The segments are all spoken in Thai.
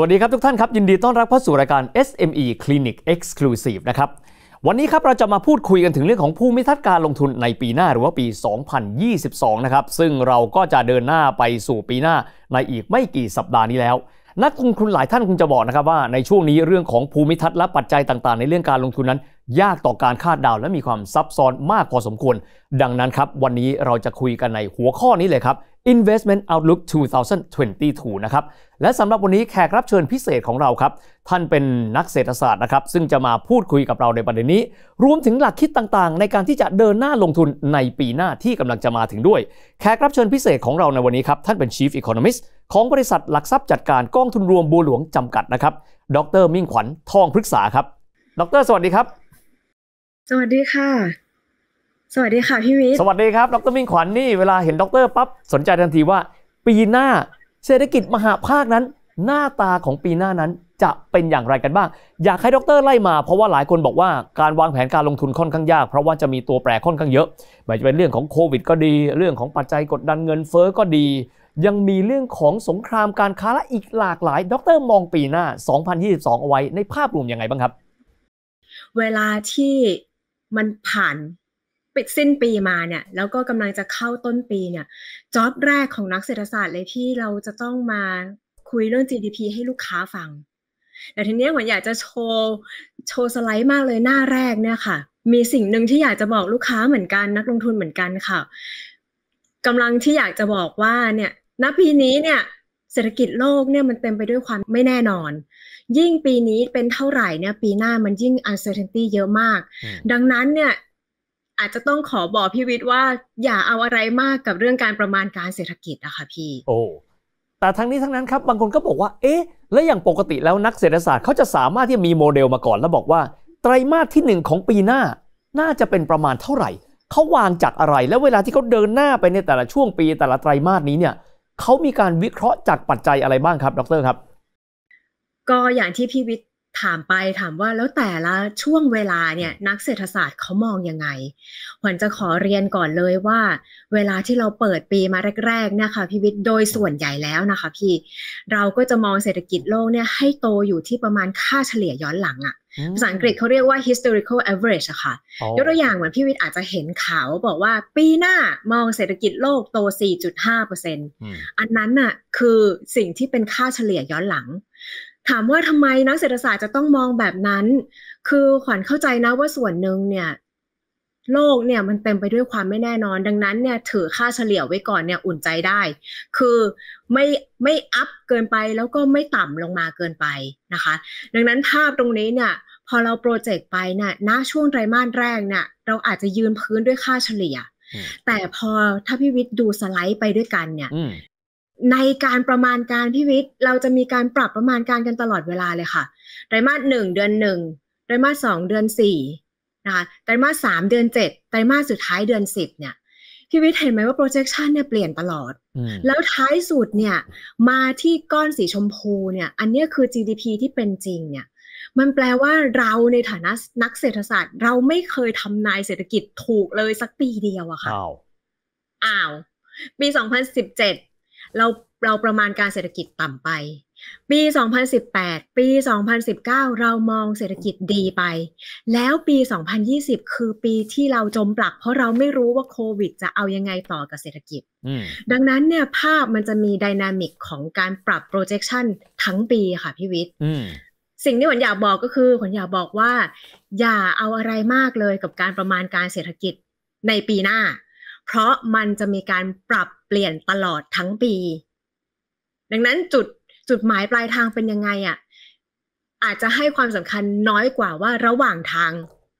วัสดีครับทุกท่านครับ ยินดีต้อนรับเข้าสู่รายการ SME Clinic Exclusive นะครับวันนี้ครับเราจะมาพูดคุยกันถึงเรื่องของผู้มิทัศการลงทุนในปีหน้าหรือว่าปี 2022นะครับซึ่งเราก็จะเดินหน้าไปสู่ปีหน้าในอีกไม่กี่สัปดาห์นี้แล้ว นักลงทุนหลายท่านคงจะบอกนะครับว่า ในช่วงนี้เรื่องของภูมิทัศน์และปัจจัยต่าง ๆ ในเรื่องการลงทุนนั้นยากต่อการคาดเดาและมีความซับซ้อนมากพอสมควร ดังนั้นครับ วันนี้เราจะคุยกันในหัวข้อนี้เลยครับ Investment Outlook 2022 นะครับ และสำหรับวันนี้แขกรับเชิญพิเศษของเราครับ ท่านเป็นนักเศรษฐศาสตร์นะครับ ซึ่งจะมาพูดคุยกับเราในประเด็นนี้ รวมถึงหลักคิดต่าง ๆ ในการที่จะเดินหน้าลงทุนในปีหน้าที่กำลังจะมาถึงด้วยแขกรับเชิญพิเศษของเราในวันนี้ครับท่านเป็น Chief Economist ของบริษัท หลักทรัพย์จัดการกองทุนรวมบัวหลวงจำกัดนะครับ ดรมิ่งขวัญทองพฤกษาครับดรสวัสดีครับสวัสดีค่ะ สวัสดี ค่ะ พี่วิทย์สวัสดีครับดรมิ่งขวัญนนี่เวลาเห็นดรปั๊บสนใจทันทีว่าปีหน้าเศรษฐกิจมหาภาคนั้น หน้าตาของปีหน้านั้นจะเป็นอย่างไรกันบ้างอยากให้ดรไล่มา เพราะว่าหลายคนบอกว่าการวางแผนการลงทุนค่อนข้างยาก เพราะว่าจะมีตัวแปรค่อนข้างเยอะไม่ว่าจะเป็นเรื่องของโควิด ก็ดี เรื่องของปัจจัยกดดันเงินเฟ้อก็ดี ยังมีเรื่องของสงครามการค้าและอีกหลากหลาย ดรมองปีหน้า 2022 เอาไว้ในภาพรวมยังไงบ้างครับ เวลาที่มันผ่านปิด สิ้นปีมาเนี่ย แล้วก็กำลังจะเข้าต้นปีเนี่ยจ็อบแรกของนักเศรษฐศาสตร์เลยที่เราจะต้องมาคุยเรื่อง GDP ให้ลูกค้าฟัง แต่ทีนี้ผมอยากจะโชว์ โชว์สไลด์มากเลยหน้าแรกเนี่ยค่ะ มีสิ่งหนึ่งที่อยากจะบอกลูกค้าเหมือนกัน นักลงทุนเหมือนกันค่ะกำลังที่อยากจะบอกว่าเนี่ยณปีนี้เนี่ยเศรษฐกิจโลกเนี่ยมันเต็มไปด้วยความไม่แน่นอน ยิ่งปีนี้เป็นเท่าไหร่เนี่ย ปีหน้ามันยิ่ง uncertainty เยอะมาก ดังนั้นเนี่ยอาจจะต้องขอบอกพี่วิทย์ว่าอย่าเอาอะไรมากกับเรื่องการประมาณการเศรษฐกิจอะค่ะพี่ โอ้ แต่ทั้งนี้ทั้งนั้นครับ บางคนก็บอกว่าเอ๊ะและอย่างปกติแล้วนักเศรษฐศาสตร์เขาจะสามารถที่จะมีโมเดลมาก่อนแล้วบอกว่า ไตรมาสที่หนึ่งของปีหน้าน่าจะเป็นประมาณเท่าไหร่เขาวางจากอะไรแล้วเวลาที่เขาเดินหน้าไปในแต่ละช่วงปีแต่ละไตรมาสนี้เนี่ยเขามีการวิเคราะห์จากปัจจัยอะไรบ้างครับดรครับ ก็อย่างที่พี่วิทย์ถามไปถามว่า แล้วแต่ละช่วงเวลาเนี่ยนักเศรษฐศาสตร์เขามองยังไงขวัญจะขอเรียนก่อนเลยว่า เวลาที่เราเปิดปีมาแรกๆนะคะพี่วิทย์โดยส่วนใหญ่แล้วนะคะ พี่เราก็จะมองเศรษฐกิจโลกเนี่ยให้โตอยู่ที่ประมาณค่าเฉลี่ยย้อนหลังอะ่ะภาษาอังกฤษเขาเรียกว่า historical average อะค่ะ ยกตัวอย่างเหมือนพี่วิทย์อาจจะเห็นข่าวบอกว่าปีหน้ามองเศรษฐกิจโลกโต 4.5%ออันนั้นน่ะคือสิ่งที่เป็นค่าเฉลี่ยย้อนหลัง ถามว่าทำไมนักเศรษฐศาสตร์จะต้องมองแบบนั้น คือขวัญเข้าใจนะว่าส่วนหนึ่งเนี่ย โลกเนี่ยมันเต็มไปด้วยความไม่แน่นอน ดังนั้นเนี่ย ถือค่าเฉลี่ยไว้ก่อนเนี่ยอุ่นใจได้ คือไม่ไม่อัพเกินไปแล้วก็ไม่ต่ำลงมาเกินไปนะคะ ดังนั้นภาพตรงนี้เนี่ยพอเราโปรเจกต์ไปเนี่ยณช่วงไตรมาสแรกเนี่ยเราอาจจะยืนพื้นด้วยค่าเฉลี่ย แต่พอถ้าพี่วิทย์ดูสไลด์ไปด้วยกันเนี่ยในการประมาณการพี่วิทย์ เราจะมีการปรับประมาณการกันตลอดเวลาเลยค่ะไตรมาสหนึ่งเดือนหนึ่งไตรมาสสองเดือนสี่นะคะไตรมาสสามเดือนเจ็ดไตรมาสสุดท้ายเดือนสิบเนี่ยพี่วิทย์เห็นไหมว่า projection เนี่ย เปลี่ยนตลอดแล้วท้ายสุดเนี่ย มาที่ก้อนสีชมพูเนี่ย อันนี้คือ GDP ที่เป็นจริงเนี่ยมันแปลว่าเราในฐานะนักเศรษฐศาสตร์ เราไม่เคยทำนายเศรษฐกิจถูกเลยสักปีเดียวอะค่ะอ้าว อ้าว ปี 2017 เราเราประมาณการเศรษฐกิจต่ำไป ปี 2018 ปี 2019 เรามองเศรษฐกิจดีไป แล้วปี 2020 คือปีที่เราจมปลัก เพราะเราไม่รู้ว่าโควิดจะเอายังไงต่อกับเศรษฐกิจดังนั้นเนี่ยภาพมันจะมีดินามิกของการปรับโปรเจคชันทั้งปีค่ะพี่วิทย์สิ่งที่ขวัญอยากบอกก็คือขวัญอยากบอกว่า อย่าเอาอะไรมากเลยกับการประมาณการเศรษฐกิจในปีหน้า เพราะมันจะมีการปรับเปลี่ยนตลอดทั้งปี ดังนั้นจุดจุดหมายปลายทางเป็นยังไงอะ่ะ อาจจะให้ความสำคัญน้อยกว่าว่าระหว่างทาง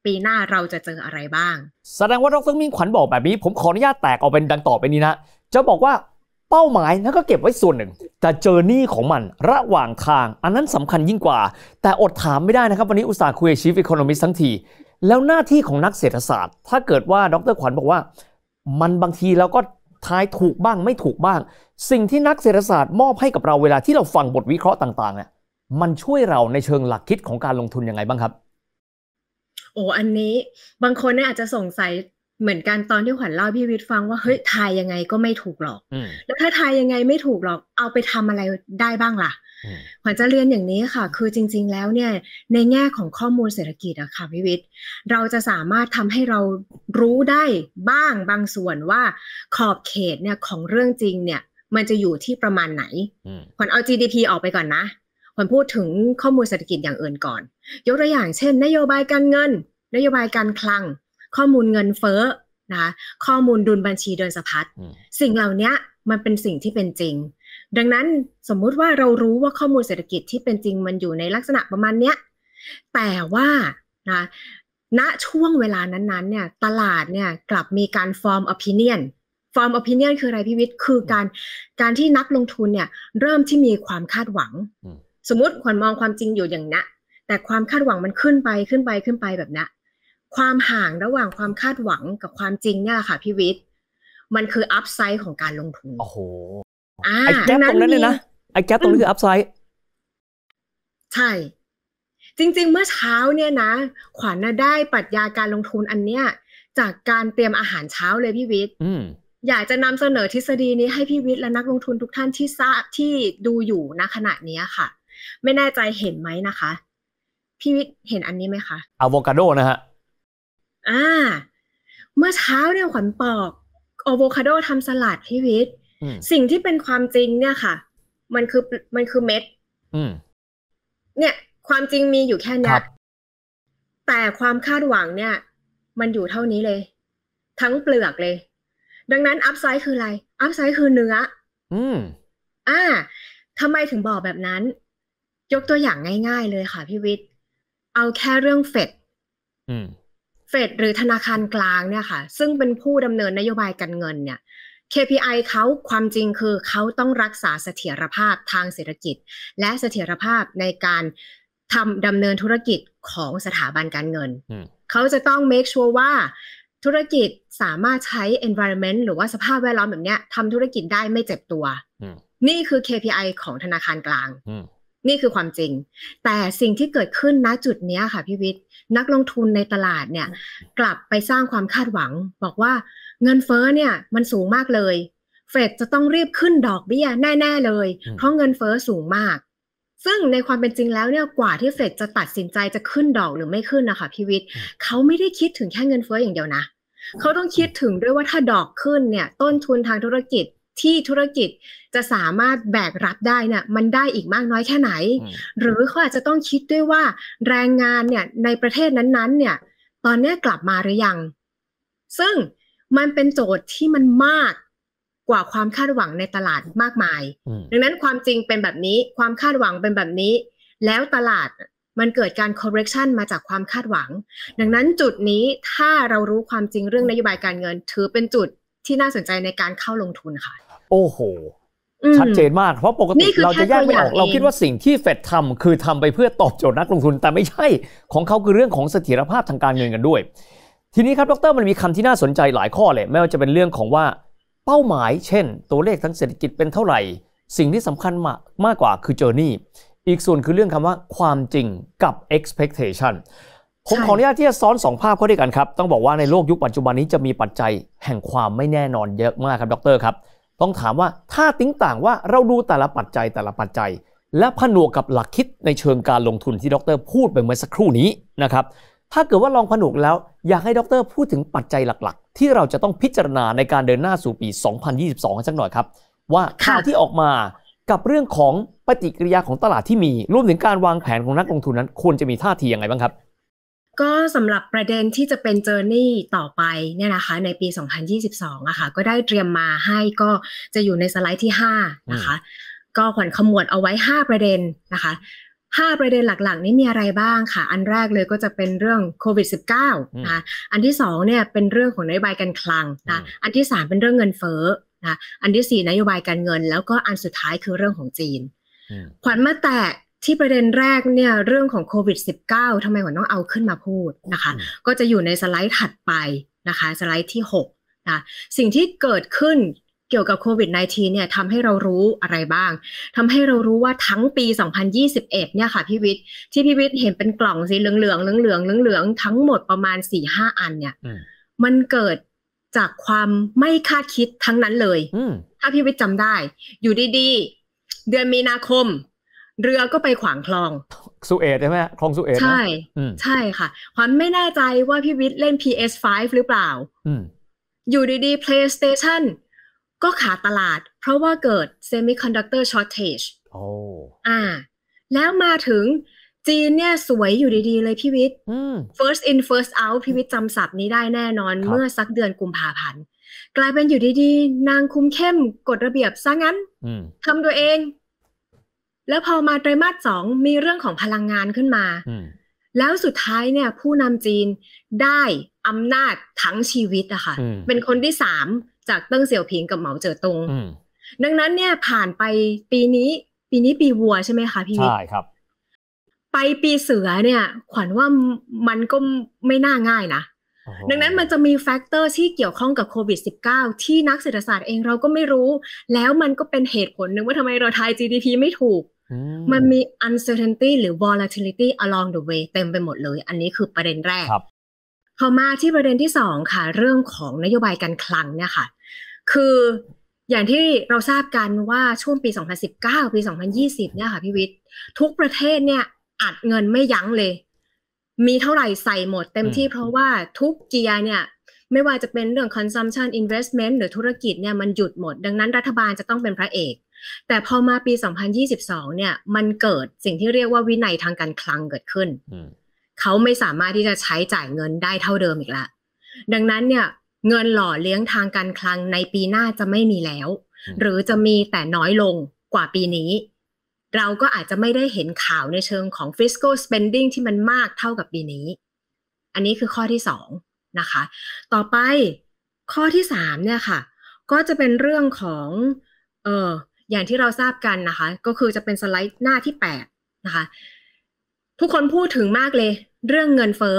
ปีหน้าเราจะเจออะไรบ้างแสดงว่าดรมิ่งขวัญบอกแบบนี้ ผมขออนุญาตแตกออกเป็นดังต่อไปนี้นะจะบอกว่าเป้าหมายแล้วก็เก็บไว้ส่วนหนึ่ง แต่เจอร์นี่ของมันระหว่างทาง อันนั้นสำคัญยิ่งกว่าแต่อดถามไม่ได้นะครับ วันนี้อุตสาห์คุยชีฟอีโคโนมิสทั้งที แล้วหน้าที่ของนักเศรษฐศาสตร์ ถ้าเกิดว่าดรขวัญบอกว่า มันบางทีเราก็ทายถูกบ้างไม่ถูกบ้าง สิ่งที่นักเศรษฐศาสตร์มอบให้กับเราเวลาที่เราฟังบทวิเคราะห์ต่างๆเนี่ยมันช่วยเราในเชิงหลักคิดของการลงทุนยังไงบ้างครับ โอ้อันนี้บางคนเนี่ยอาจจะสงสัยเหมือนกัน ตอนที่ขวัญเล่าพี่วิทย์ฟังว่าเฮ้ยทายยังไงก็ไม่ถูกหรอกแล้วถ้าทายยังไงไม่ถูกหรอก เอาไปทำอะไรได้บ้างล่ะขวัญจะเรียนอย่างนี้ค่ะ คือจริงๆแล้วเนี่ยในแง่ของข้อมูลเศรษฐกิจอะค่ะพี่วิทย์เราจะสามารถทำให้เรารู้ได้บ้างบางส่วนว่าขอบเขตเนี่ยของเรื่องจริงเนี่ยมันจะอยู่ที่ประมาณไหนขวัญเอา GDP ออกไปก่อนนะขวัญพูดถึงข้อมูลเศรษฐกิจอย่างอื่นก่อน ยกตัวอย่างเช่น นโยบายการเงิน นโยบายการคลังข้อมูลเงินเฟ้อนะข้อมูลดุลบัญชีเดินสะพัดสิ่งเหล่านี้มันเป็นสิ่งที่เป็นจริง ดังนั้นสมมุติว่าเรารู้ว่าข้อมูลเศรษฐกิจที่เป็นจริงมันอยู่ในลักษณะประมาณเนี้ย แต่ว่านะณช่วงเวลานั้นๆเนี่ย ตลาดเนี่ย กลับมีการ form opinion form opinion คืออะไรพี่วิทย์ คือการการที่นักลงทุนเนี่ย เริ่มที่มีความคาดหวังสมมติคนมองความจริงอยู่อย่างนี้แต่ความคาดหวังมันขึ้นไปขึ้นไปขึ้นไปแบบนี้นความห่างระหว่างความคาดหวังกับความจริงเนี่ยแหละค่ะ พี่วิทย์มันคืออัพไซด์ของการลงทุนโอ้โหไอ้แก๊ปตรงนั้นเลยนะไอ้แก๊ปตรงนี้คืออัพไซด์ใช่ จริงๆ เมื่อเช้าเนี่ยนะขวัญได้ปรัชญาการลงทุนอันเนี้ยจากการเตรียมอาหารเช้าเลยพี่วิทย์อยากจะนำเสนอทฤษฎีนี้ให้พี่วิทย์และนักลงทุนทุกท่านที่ทราบที่ดูอยู่ณขณะนี้ค่ะ ไม่แน่ใจเห็นไหมนะคะ พี่วิทย์เห็นอันนี้ไหมคะอะโวคาโดนะฮะอ่าเมื่อเช้าเนี่ยขวัญปอกอะโวคาโดทำสลัด พี่วิทย์ สิ่งที่เป็นความจริงเนี่ยค่ะ มันคือมันคือเม็ดเนี่ย ความจริงมีอยู่แค่นี้แต่ความคาดหวังเนี่ย มันอยู่เท่านี้เลย ทั้งเปลือกเลย ดังนั้นอัพไซด์คืออะไร อัพไซด์คือเนื้ออืมอ่าทำไมถึงบอกแบบนั้น ยกตัวอย่างง่ายๆเลยค่ะ พี่วิทย์ เอาแค่เรื่องเฟดเฟดหรือธนาคารกลางเนี่ยค่ะซึ่งเป็นผู้ดำเนินนโยบายการเงินเนี่ย KPI เขาความจริงคือเขาต้องรักษาเสถียรภาพทางเศรษฐกิจ และเสถียรภาพในการทำดำเนินธุรกิจของสถาบันการเงิน เขาจะต้อง make sure ว่าธุรกิจสามารถใช้ environment หรือว่าสภาพแวดล้อมแบบนี้ทำธุรกิจได้ไม่เจ็บตัว นี่คือ KPI ของธนาคารกลางนี่คือความจริง แต่สิ่งที่เกิดขึ้นณจุดนี้ค่ะ พี่วิทย์นักลงทุนในตลาดเนี่ย กลับไปสร้างความคาดหวัง บอกว่าเงินเฟ้อเนี่ยมันสูงมากเลย เฟดจะต้องรีบขึ้นดอกเบี้ยแน่ๆเลย เพราะเงินเฟ้อสูงมาก ซึ่งในความเป็นจริงแล้วเนี่ยกว่าที่เฟดจะตัดสินใจจะขึ้นดอกหรือไม่ขึ้นนะคะพี่วิทย์เขาไม่ได้คิดถึงแค่เงินเฟ้ออย่างเดียวนะเขาต้องคิดถึงด้วยว่าถ้าดอกขึ้นเนี่ยต้นทุนทางธุรกิจที่ธุรกิจจะสามารถแบกรับได้นะ่ะมันได้อีกมากน้อยแค่ไหน หรือเขาอาจจะต้องคิดด้วยว่าแรงงานเนี่ยในประเทศนั้นๆ เนี่ย ตอนนี้กลับมาหรือยัง ซึ่งมันเป็นโจทย์ที่มันมากกว่าความคาดหวังในตลาดมากมาย ดังนั้นความจริงเป็นแบบนี้ความคาดหวังเป็นแบบนี้ แล้วตลาดมันเกิดการ correction มาจากความคาดหวัง ดังนั้นจุดนี้ถ้าเรารู้ความจริงเรื่องนโยบายการเงิน ถือเป็นจุดที่น่าสนใจในการเข้าลงทุนค่ะโอ้โห ชัดเจนมาก เพราะปกติเราจะแยกไม่ออก เราคิดว่าสิ่งที่เฟดทำคือทำไปเพื่อตอบโจทย์นักลงทุน แต่ไม่ใช่ ของเขาคือเรื่องของเสถียรภาพทางการเงินกันด้วย ทีนี้ครับ ดร มันมีคำที่น่าสนใจหลายข้อเลย ไม่ว่าจะเป็นเรื่องของว่าเป้าหมาย เช่น ตัวเลขทางเศรษฐกิจเป็นเท่าไหร่ สิ่งที่สำคัญมากมากกว่าคือเจอร์นี่อีกส่วนคือเรื่องคำว่าความจริงกับ expectation ผมขออนุญาตที่จะซ้อน2ภาพเข้าด้วยกันครับ ต้องบอกว่าในโลกยุคปัจจุบันนี้จะมีปัจจัยแห่งความไม่แน่นอนเยอะมากครับ ดร ครับต้องถามว่าถ้าติ้งต่างว่าเราดูแต่ละปัจจัยแต่ละปัจจัย และผนวกกับหลักคิดในเชิงการลงทุนที่ดร พูดไปเมื่อสักครู่นี้นะครับถ้าเกิดว่าลองผนวกแล้วอยากให้ดร พูดถึงปัจจัยหลักๆ ที่เราจะต้องพิจารณาในการเดินหน้าสู่ปี 2022สักหน่อยครับ ว่าข่าวที่ออกมากับเรื่องของปฏิกิริยาของตลาดที่มีรวมถึงการวางแผนของนักลงทุนนั้นควรจะมีท่าทียังไงบ้างครับก็สำหรับประเด็นที่จะเป็นเจอร์นี่ต่อไปเนี่ยนะคะในปี 2022อะคะ่ะ ก็ได้เตรียมมาให้ก็จะอยู่ในสไลด์ที่5นะคะ ก็ขวัญขมวดเอาไว้ 5 ประเด็นนะคะห้าประเด็นหลัก ๆ นี้ มีอะไรบ้างค่ะ อันแรกเลยก็จะเป็นเรื่องโควิด -19 นะอันที่สองเนี่ยเป็นเรื่องของนโยบายการคลังนะอันที่สามเป็นเรื่องเงินเฟ้อนะอันที่สี่นโยบายการเงิน แล้วก็อันสุดท้ายคือเรื่องของจีน ขวัญมาแตะที่ประเด็นแรกเนี่ยเรื่องของโควิด -19 ทำไมหัวน้องเอาขึ้นมาพูดนะคะ ก็จะอยู่ในสไลด์ถัดไปนะคะ สไลด์ที่6นะสิ่งที่เกิดขึ้นเกี่ยวกับโควิด -19 เนี่ยทำให้เรารู้อะไรบ้างทำให้เรารู้ว่าทั้งปี 2021เนี่ยค่ะ พี่วิทย์ที่พี่วิทย์เห็นเป็นกล่องสีเหลืองเหลืองเหลืองเหลืองเหลืองทั้งหมดประมาณ 4-5 อันเนี่ยมันเกิดจากความไม่คาดคิดทั้งนั้นเลยถ้าพี่วิทย์จำได้ อยู่ดีๆ เดือนมีนาคมเรือก็ไปขวางคลอง สุเอตใช่ไหมคลองสุเอตใช่ใช่ค่ะขวัญไม่แน่ใจว่าพี่วิทย์เล่น PS5 หรือเปล่าอยู่ดีๆ PlayStation ก็ขาดตลาด เพราะว่าเกิด semiconductor shortage โอ้อ่า แล้วมาถึงจีนเนี่ยสวยอยู่ดีๆเลยพี่วิทย์ first in first out พี่วิทย์จำศัพท์นี้ได้แน่นอนเมื่อสักเดือนกุมภาพันธ์กลายเป็นอยู่ดีๆนางคุ้มเข้มกฎระเบียบซะงั้นทำตัวเองแล้วพอมาไตรมาสสองมีเรื่องของพลังงานขึ้นมา แล้วสุดท้ายเนี่ย ผู้นำจีนได้อำนาจทั้งชีวิตอะคะ่ะ เป็นคนที่สามจากเติ้งเสี่ยวผิงกับเหมาเจ๋อตงดังนั้นเนี่ยผ่านไปปีนี้ ปีนี้ปีวัวใช่ไหมคะพี่วิใช่ครับ ไปปีเสือเนี่ย ขวัญว่ามันก็ไม่น่าง่ายนะดังนั้นมันจะมีแฟกเตอร์ที่เกี่ยวข้องกับโควิด -19 ที่นักเศรษฐศาสตร์เองเราก็ไม่รู้ แล้วมันก็เป็นเหตุผลหนึ่งว่าทำไมเราทาย GDP ไม่ถูกมันมี uncertainty หรือ volatility along the way เต็มไปหมดเลย อันนี้คือประเด็นแรก ครับพอมาที่ประเด็นที่สองค่ะ เรื่องของนโยบายการคลังเนี่ยค่ะ คือ อย่างที่เราทราบกันว่าช่วงปี 2019 ปี 2020เนี่ยค่ะ พี่วิทย์ ทุกประเทศเนี่ยอัดเงินไม่ยั้งเลย มีเท่าไหร่ใส่หมดเต็มที่เพราะว่าทุกเกียร์เนี่ยไม่ว่าจะเป็นเรื่อง consumption investment หรือธุรกิจเนี่ยมันหยุดหมด ดังนั้นรัฐบาลจะต้องเป็นพระเอกแต่พอมาปี 2022เนี่ย มันเกิดสิ่งที่เรียกว่าวินัยทางการคลังเกิดขึ้น เขาไม่สามารถที่จะใช้จ่ายเงินได้เท่าเดิมอีกละดังนั้น เนี่ย เงินหล่อเลี้ยงทางการคลังในปีหน้าจะไม่มีแล้ว หรือจะมีแต่น้อยลงกว่าปีนี้ เราก็อาจจะไม่ได้เห็นข่าวในเชิงของ fiscal spending ที่มันมากเท่ากับปีนี้ อันนี้คือข้อที่สองนะคะ ต่อไปข้อที่สาม เนี่ยค่ะ ก็จะเป็นเรื่องของ เอออย่างที่เราทราบกันนะคะ ก็คือจะเป็นสไลด์หน้าที่แปดนะคะ ทุกคนพูดถึงมากเลย เรื่องเงินเฟ้อ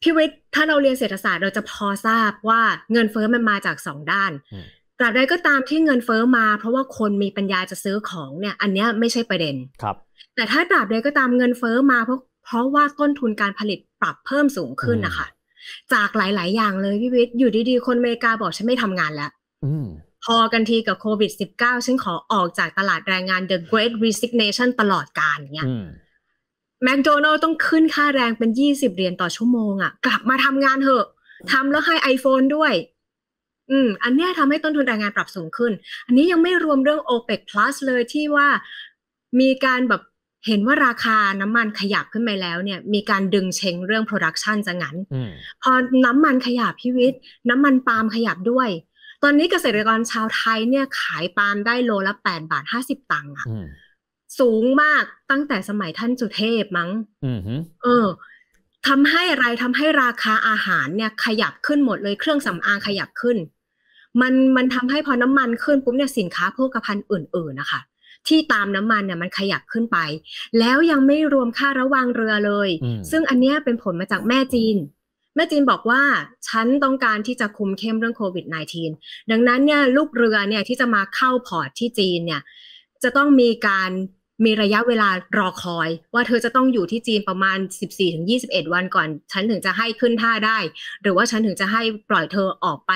พี่วิทย์ถ้าเราเรียนเศรษฐศาสตร์เราจะพอทราบว่าเงินเฟ้อมันมาจากสองด้านตราบใดก็ตามที่เงินเฟ้อมาเพราะว่าคนมีปัญญาจะซื้อของเนี่ยอันนี้ไม่ใช่ประเด็น ครับ แต่ถ้าตราบใดก็ตามเงินเฟ้อมาเพราะเพราะว่าต้นทุนการผลิตปรับเพิ่มสูงขึ้นนะคะจากหลาย ๆ อย่างเลยพี่วิทย์อยู่ดีๆ คนอเมริกาบอกฉันไม่ทำงานแล้วพอกันทีกับโควิด -19 ฉันขอออกจากตลาดแรงงาน The Great Resignation ตลอดการเนี่ยแมคโดนัล์ต้องขึ้นค่าแรงเป็นยี่สิบเหรียญต่อชั่วโมงอะ่ะกลับมาทำงานเถอะทำแล้วให้ iPhone ด้วย อืมอันนี้ทำให้ต้นทุนแรงงานปรับสูงขึ้น อันนี้ยังไม่รวมเรื่อง OPEC Plus เลยที่ว่ามีการแบบเห็นว่าราคาน้ำมันขยับขึ้นไปแล้ว เนี่ย มีการดึงเชงเรื่อง production จะงั้นพอน้ำมันขยับพิวิทย์น้ำมันปาล์มขยับด้วยตอนนี้เกษตรกรชาวไทยเนี่ยขายปาล์มได้โลละแปดบาทห้าสิบตังค์อ่ะสูงมากตั้งแต่สมัยท่านจุเทพมั้งเออทำให้อะไรทำให้ราคาอาหารเนี่ยขยับขึ้นหมดเลยเครื่องสำอางขยับขึ้น มันมันทำให้พอน้ำมันขึ้น ปุ๊บเนี่ยสินค้าโภคภัณฑ์อื่นๆนะคะที่ตามน้ำมันเนี่ยมันขยับขึ้นไป แล้วยังไม่รวมค่าระวังเรือเลย ซึ่งอันเนี้ยเป็นผลมาจากแม่จีนแม่จีนบอกว่าฉันต้องการที่จะคุมเข้มเรื่องโควิด -19 ดังนั้นเนี่ยลูกเรือเนี่ยที่จะมาเข้าพอร์ตที่จีนเนี่ยจะต้องมีการมีระยะเวลารอคอยว่าเธอจะต้องอยู่ที่จีนประมาณ 14-21 วันก่อน ฉันถึงจะให้ขึ้นท่าได้หรือว่าฉันถึงจะให้ปล่อยเธอออกไป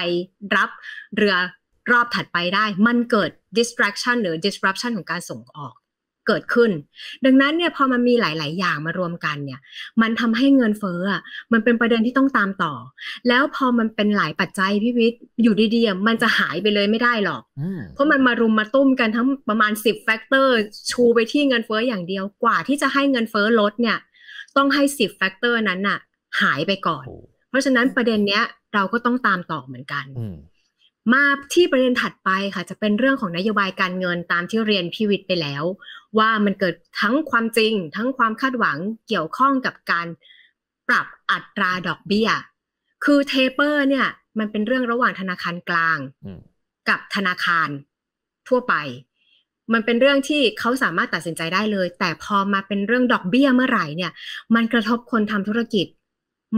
รับเรือรอบถัดไปได้ มันเกิด distraction หรือ disruption ของการส่งออกกิดขึ้น ดังนั้นเนี่ยพอมันมีหลาย ๆ อย่างมารวมกันเนี่ย มันทำให้เงินเฟ้ออ่ะ มันเป็นประเด็นที่ต้องตามต่อ แล้วพอมันเป็นหลายปัจจัยพี่วิทย์อยู่ดีๆมันจะหายไปเลยไม่ได้หรอกเพราะมันมารุมมาตุ้มกัน ทั้งประมาณ 10แฟกเตอร์ชูไปที่เงินเฟ้ออย่างเดียวกว่าที่จะให้เงินเฟ้อลดเนี่ย ต้องให้ 10แฟกเตอร์นั้นน่ะหายไปก่อน เพราะฉะนั้นประเด็นเนี้ยเราก็ต้องตามต่อเหมือนกันมาที่ประเด็นถัดไปค่ะ จะเป็นเรื่องของนโยบายการเงินตามที่เรียนพี่วิทย์ไปแล้วว่ามันเกิดทั้งความจริงทั้งความคาดหวังเกี่ยวข้องกับการปรับอัตราดอกเบี้ย คือเทเปอร์เนี่ย มันเป็นเรื่องระหว่างธนาคารกลางกับธนาคาร ทั่วไป มันเป็นเรื่องที่เขาสามารถตัดสินใจได้เลย แต่พอมาเป็นเรื่องดอกเบี้ยเมื่อไหร่เนี่ย มันกระทบคนทำธุรกิจ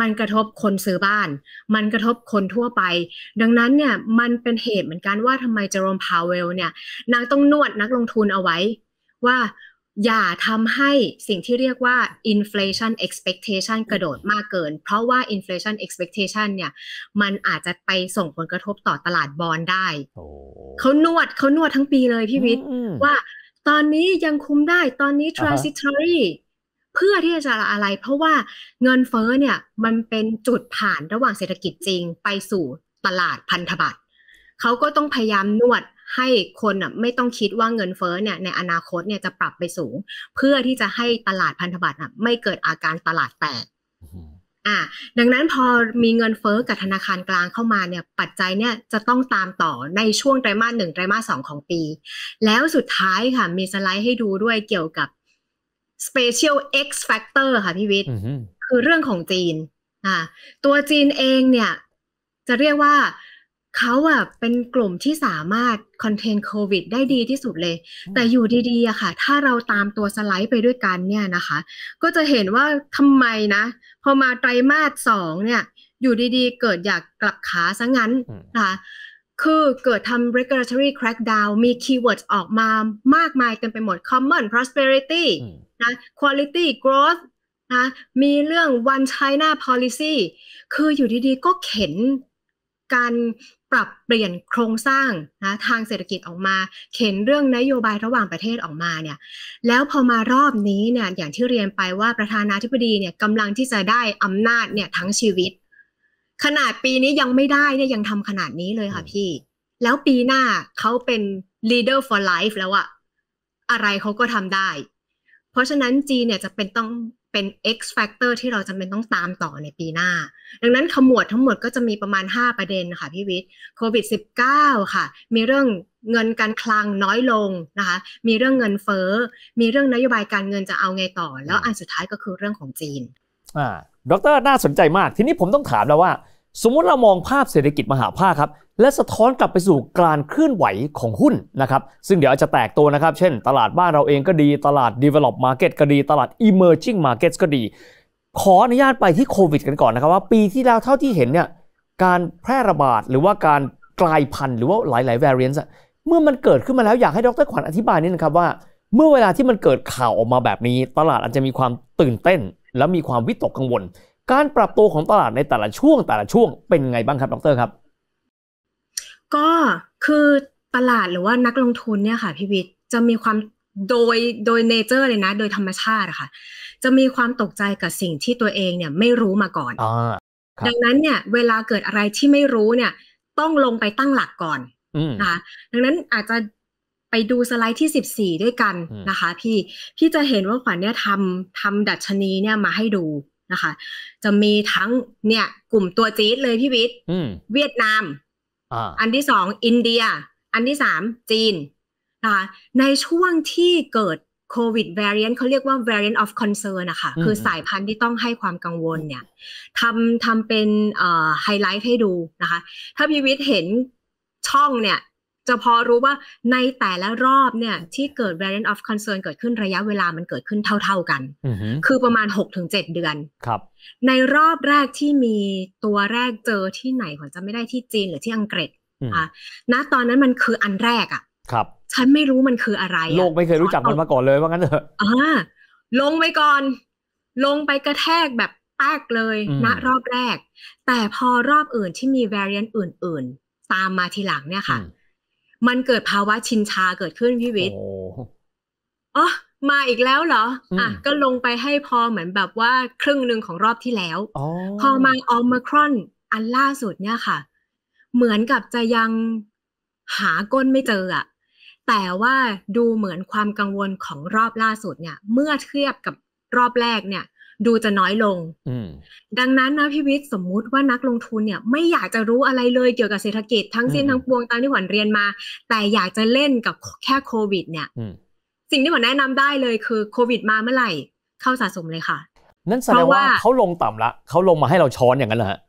มันกระทบคนซื้อบ้าน มันกระทบคนทั่วไป ดังนั้นเนี่ย มันเป็นเหตุเหมือนกันว่าทำไมเจอร์มพาวเวลเนี่ยนางต้องนวดนักลงทุนเอาไว้ว่าอย่าทำให้สิ่งที่เรียกว่า inflation expectation กระโดดมากเกิน เพราะว่า inflation expectation เนี่ย มันอาจจะไปส่งผลกระทบต่อตลาดบอลได้ เขานวดเขานวดทั้งปีเลยพี่วิทย์ ว่าตอนนี้ยังคุมได้ตอนนี้ transitory เพื่อที่จะอะไร เพราะว่าเงินเฟ้อเนี่ย มันเป็นจุดผ่านระหว่างเศรษฐกิจจริง ไปสู่ตลาดพันธบัตรเขาก็ต้องพยายามนวดให้คนอ่ะไม่ต้องคิดว่าเงินเฟ้อเนี่ย ในอนาคตเนี่ยจะปรับไปสูง เพื่อที่จะให้ตลาดพันธบัตรอ่ะ ไม่เกิดอาการตลาดแตกอ่า ดังนั้นพอมีเงินเฟ้อกับธนาคารกลางเข้ามาเนี่ย ปัจจัยเนี่ยจะต้องตามต่อในช่วงไตรมาสหนึ่งไตรมาสสองของปี แล้วสุดท้ายค่ะ มีสไลด์ให้ดูด้วยเกี่ยวกับ special X factor ค่ะพี่วิทย์คือเรื่องของจีน อ่า ตัวจีนเองเนี่ย จะเรียกว่าเขาอะเป็นกลุ่มที่สามารถ คอนเทนโควิดได้ดีที่สุดเลย แต่อยู่ดีๆอะค่ะ ถ้าเราตามตัวสไลด์ไปด้วยกันเนี่ยนะคะ ก็จะเห็นว่าทำไมนะ พอมาไตรมาสสองเนี่ย อยู่ดีๆเกิดอยากกลับขาซะงั้นนะคะคือเกิดทำ regulatory crackdown มีคีย์เวิร์ดออกมามากมาย กันไปหมด common prosperity นะ quality growth นะมีเรื่อง one China policy คืออยู่ดีๆก็เข็นการปรับเปลี่ยนโครงสร้างนะทางเศรษฐกิจออกมา เข็นเรื่องนโยบายระหว่างประเทศออกมาเนี่ย แล้วพอมารอบนี้เนี่ยอย่างที่เรียนไปว่าประธานาธิบดีเนี่ยกำลังที่จะได้อำนาจเนี่ยทั้งชีวิต ขนาดปีนี้ยังไม่ได้เนี่ยยังทำขนาดนี้เลยค่ะพี่ แล้วปีหน้าเขาเป็น leader for life แล้วอะอะไรเขาก็ทำได้ เพราะฉะนั้นจีนเนี่ยจะเป็นต้องเป็น X factor ที่เราจำเป็นต้องตามต่อในปีหน้า ดังนั้นขมวดทั้งหมดก็จะมีประมาณ 5 ประเด็นค่ะพี่วิทย์โควิด -19 ค่ะ มีเรื่องเงินการคลังน้อยลงนะคะ มีเรื่องเงินเฟ้อ มีเรื่องนโยบายการเงินจะเอาไงต่อ แล้วอันสุดท้ายก็คือเรื่องของจีนอ่าดรน่าสนใจมากทีนี้ผมต้องถามแล้วว่าสมมุติ เรามองภาพเศรษฐกิจมหาภาคครับและสะท้อนกลับไปสู่การเคลื่อนไหวของหุ้นนะครับซึ่งเดี๋ยวจะแตกตัวนะครับ เช่น ตลาดบ้านเราเองก็ดี ตลาด develop market ก็ดี ตลาด emerging markets ก็ดี ขออนุญาตไปที่โควิดกันก่อนนะครับว่าปีที่แล้วเท่าที่เห็นเนี่ยการแพร่ระบาด หรือว่าการกลายพันธุ์หรือว่าหลายๆ v a r i a n t เมื่อมันเกิดขึ้นมาแล้วอยากให้ดรขวัญอธิบายนิดนึงครับว่า เมื่อเวลาที่มันเกิดข่าวออกมาแบบนี้ตลาดอาจจะมีความตื่นเต้น และมีความวิตกกังวลการปรับตัวของตลาดในแต่ละช่วงแต่ละช่วง เป็นไงบ้างครับดรครับ ก็คือตลาดหรือว่านักลงทุนเนี่ยค่ะ พี่วิทย์จะมีความโดยโดยเนเจอร์เลยนะโดยธรรมชาติค่ะ จะมีความตกใจกับสิ่งที่ตัวเองเนี่ยไม่รู้มาก่อนอดังนั้นเนี่ย เวลาเกิดอะไรที่ไม่รู้เนี่ย ต้องลงไปตั้งหลักก่อนนะคะดังนั้นอาจจะไปดูสไลด์ที่14ด้วยกันนะคะ พี่พี่จะเห็นว่าขวัญเนี่ยทำทำดัชนีเนี่ยมาให้ดูนะคะจะมีทั้งเนี่ยกลุ่มตัวจี๊ดเลยพี่วิทย์เวียดนามอันที่สองอินเดีย อันที่สามจีนนะคะในช่วงที่เกิดโควิด variant เขาเรียกว่า variant of concern นะคะคือสายพันธุ์ที่ต้องให้ความกังวลเนี่ยทำทำเป็นไฮไลท์ให้ดูนะคะ ถ้าพี่วิทย์เห็นช่องเนี่ยจะพอรู้ว่าในแต่ละรอบเนี่ยที่เกิด variant of concern เกิดขึ้นระยะเวลามันเกิดขึ้นเท่า ๆกัน คือประมาณ 6-7 เดือนครับ ในรอบแรกที่มีตัวแรกเจอที่ไหนขมจะไม่ได้ที่จีนหรือที่อังกฤษน่ะ ณ ตอนนั้นมันคืออันแรกอ่ะ ครับ ฉันไม่รู้มันคืออะไร โลกไม่เคยรู้จักมันมาก่อนเลย ว่างั้นเถอะอ่าลงไปก่อนลงไปกระแทกแบบแตกเลย ณ รอบแรก แต่พอรอบอื่นที่มี variant อื่นๆ ตามมาทีหลังเนี่ยค่ะมันเกิดภาวะชินชาเกิดขึ้นพี่วิทย์ อ๋อ มาอีกแล้วเหรอ อ่ะ ก็ลงไปให้พอเหมือนแบบว่าครึ่งหนึ่งของรอบที่แล้วอพอมาออมครอนอันล่าสุดเนี่ยค่ะ เหมือนกับจะยังหาก้นไม่เจออะแต่ว่าดูเหมือนความกังวลของรอบล่าสุดเนี่ย เมื่อเทียบกับรอบแรกเนี่ยดูจะน้อยลง ดังนั้นนะพี่วิทย์สมมุติว่านักลงทุนเนี่ย ไม่อยากจะรู้อะไรเลยเกี่ยวกับเศรษฐกิจทั้งสิ้นทั้งปวงตามที่หวันเรียนมา แต่อยากจะเล่นกับแค่โควิด เนี่ยสิ่งที่หวันแนะนำได้เลยคือโควิดมาเมื่อไหร่ เข้าสะสมเลยค่ะ นั่นแสดงว่าเขาลงต่ำละเขาลงมาให้เราช้อนอย่างนั้นเหรอฮะ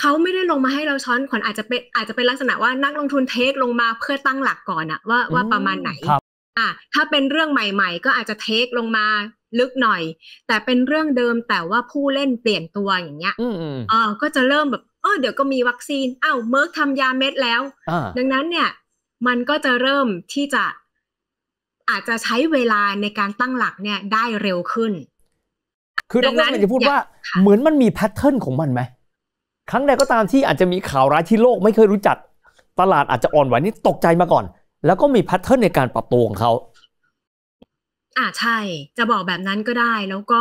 เขาไม่ได้ลงมาให้เราช้อนขวัญอาจจะเป็นอาจจะเป็นลักษณะว่า นักลงทุนเทคลงมาเพื่อตั้งหลักก่อนอะว่าว่าประมาณไหน่ะถ้าเป็นเรื่องใหม่ๆ ก็อาจจะเทคลงมาลึกหน่อย แต่เป็นเรื่องเดิมแต่ว่าผู้เล่นเปลี่ยนตัวอย่างเงี้ยอออ ก็จะเริ่มแบบ เออเดี๋ยวก็มีวัคซีนอ้าวเมิร์กทำยาเม็ดแล้วดังนั้นเนี่ย มันก็จะเริ่มที่จะอาจจะใช้เวลาในการตั้งหลักเนี่ยได้เร็วขึ้น คือดรนันจะพูดว่า เหมือนมันมีแพทเทิร์นของมันไหม ครั้งใดก็ตามที่อาจจะมีข่าวร้ายที่โลกไม่เคยรู้จัก ตลาดอาจจะอ่อนไหวนี่ตกใจมาก่อนแล้วก็มีแพทเทิร์นในการปรับตัวของเขา อ่าใช่ จะบอกแบบนั้นก็ได้แล้วก็